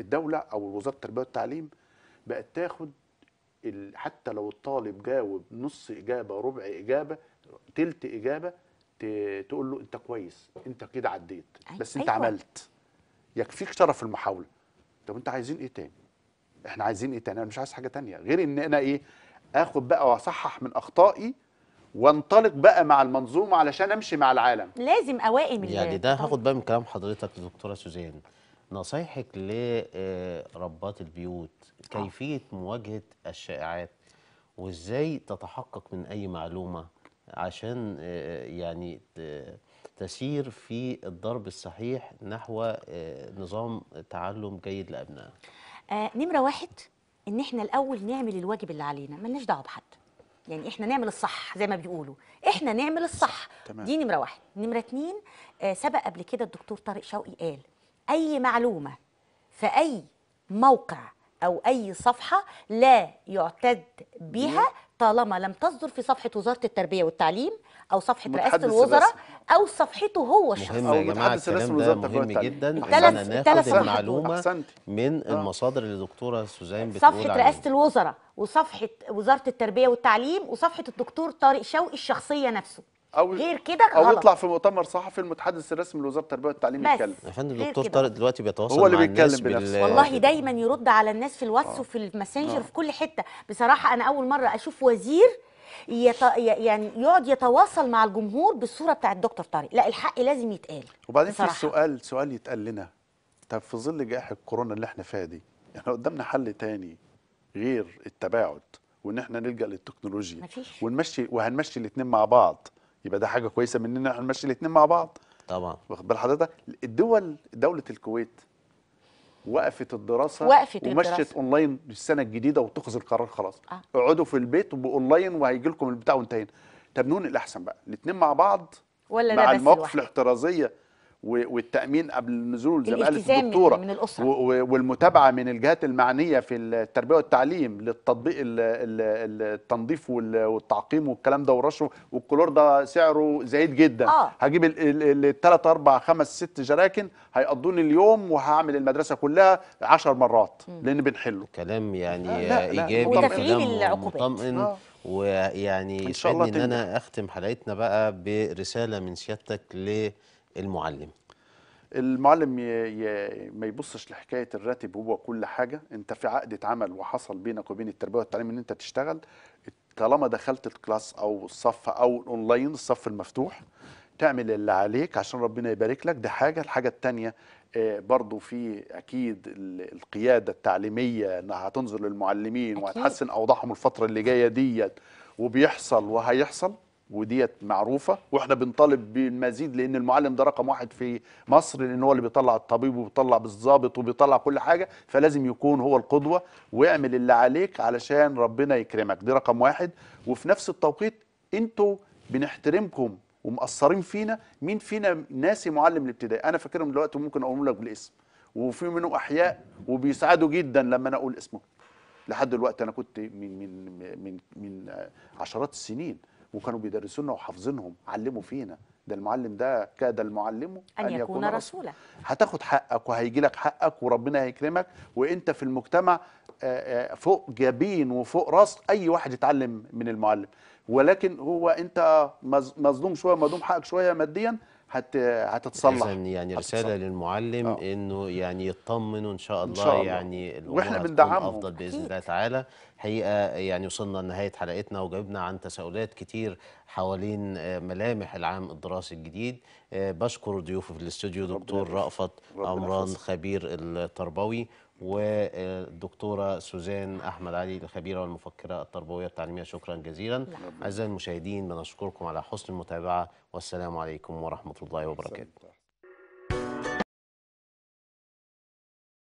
الدوله او وزاره التربيه والتعليم بقت تاخد حتى لو الطالب جاوب نص اجابه ربع اجابه تلت اجابه تقول له انت كويس انت كده عديت بس انت أيوة. عملت يكفيك شرف المحاوله طب انت عايزين ايه تاني احنا عايزين ايه تاني انا مش عايز حاجه تانية غير ان انا ايه اخد بقى واصحح من اخطائي وانطلق بقى مع المنظومه علشان امشي مع العالم لازم أوائم يعني ده طيب. هاخد بقى من كلام حضرتك دكتوره سوزان نصايحك لربات البيوت آه. كيفية مواجهة الشائعات وازاي تتحقق من أي معلومة عشان آه، يعني تسير في الضرب الصحيح نحو آه، نظام تعلم جيد لأبنائها آه نمرة واحد إن إحنا الأول نعمل الواجب اللي علينا ملناش دعوة بحد يعني احنا نعمل الصح زي ما بيقولوا احنا نعمل الصح تمام. دي نمره واحد نمره اتنين سبق قبل كده الدكتور طارق شوقي قال أي معلومة في أي موقع أو أي صفحة لا يعتد بها طالما لم تصدر في صفحة وزارة التربية والتعليم أو صفحة رئاسة الوزراء أو صفحته هو الشخص مهم يا جماعة الكلام ده مهم جدا أننا ناخد المعلومة من آه. المصادر اللي دكتورة سوزان بتقول صفحة رئاسة الوزراء وصفحة وزارة التربية والتعليم وصفحة الدكتور طارق شوقي الشخصية نفسه او غير كده او يطلع في مؤتمر صحفي المتحدث الرسمي لوزاره التربيه والتعليم يتكلم يا فندم الدكتور طارق دلوقتي بيتواصل هو اللي مع بيتكلم الناس بنفسه والله آه. دايما يرد على الناس في الواتس آه. وفي الماسنجر آه. في كل حته بصراحه انا اول مره اشوف وزير يط... يعني يقعد يتواصل مع الجمهور بالصوره بتاعه الدكتور طارق لا الحق لازم يتقال وبعدين بصراحة. في سؤال سؤال يتقال لنا طب في ظل جائحه كورونا اللي احنا فيها دي احنا يعني قدامنا حل تاني غير التباعد وان احنا نلجا للتكنولوجيا مفيش. ونمشي وهنمشي الاثنين مع بعض يبقى ده حاجه كويسه مننا احنا نمشي الاثنين مع بعض طبعا واخد بال حضرتك الدول دوله الكويت وقفت الدراسه وقفت ومشت اونلاين للسنه الجديده واتخذ القرار خلاص آه. اقعدوا في البيت وباونلاين وهيجي لكم البتاع وانتهينا طب نون الاحسن بقى الاثنين مع بعض ولا مع المواقف الاحترازيه والتامين قبل النزول زي ما قالت الدكتوره يعني من الأسرة. والمتابعه من الجهات المعنيه في التربيه والتعليم للتطبيق التنظيف والتعقيم والكلام ده والرشوه والكلور ده سعره زايد جدا آه. هجيب الثلاث اربع خمس ست جراكن هيقضوني اليوم وهعمل المدرسه كلها 10 مرات لان بنحله كلام يعني آه لا لا. ايجابي وتفعيل العقوبات آه. ان ويعني الله ان انا اختم حلقتنا بقى برساله من سيادتك ل المعلم المعلم ي... ي... ما يبصش لحكايه الراتب هو كل حاجه انت في عقده عمل وحصل بينك وبين التربيه والتعليم ان انت تشتغل طالما دخلت الكلاس او الصف او الاونلاين الصف المفتوح تعمل اللي عليك عشان ربنا يبارك لك ده حاجه الحاجه الثانيه آه، برضو في اكيد القياده التعليميه انها هتنظر للمعلمين وهتحسن اوضاعهم الفتره اللي جايه ديت وبيحصل وهيحصل وديت معروفه واحنا بنطالب بالمزيد لان المعلم ده رقم واحد في مصر لان هو اللي بيطلع الطبيب وبيطلع بالظابط وبيطلع كل حاجه فلازم يكون هو القدوه واعمل اللي عليك علشان ربنا يكرمك دي رقم واحد وفي نفس التوقيت انتوا بنحترمكم ومقصرين فينا مين فينا ناسي معلم الابتدائي انا فاكرهم دلوقتي ممكن اقول لك بالاسم وفي منهم احياء وبيساعدوا جدا لما انا اقول اسمه لحد دلوقتي انا كنت من من من من عشرات السنين وكانوا بيدرسونا وحافظينهم علموا فينا ده المعلم ده كاد المعلم أن, أن يكون, يكون رسولا هتاخد حقك وهيجي لك حقك وربنا هيكرمك وانت في المجتمع آه، آه، فوق جبين وفوق راس اي واحد يتعلم من المعلم ولكن هو انت مظلوم شويه مظلوم حقك شويه ماديا هت هتتصلح يعني رساله للمعلم أوه. انه يعني يطمنه ان شاء الله, إن شاء الله. يعني واحنا بندعمه افضل باذن الله تعالى حقيقه يعني وصلنا لنهايه حلقتنا وجاوبنا عن تساؤلات كتير حوالين آه، ملامح العام الدراسي الجديد آه، بشكر ضيوفي في الاستوديو دكتور رأفت عمران خبير التربوي والدكتوره سوزان احمد علي الخبيره والمفكره التربويه التعليميه شكرا جزيلا اعزائي المشاهدين بنشكركم على حسن المتابعه والسلام عليكم ورحمه الله وبركاته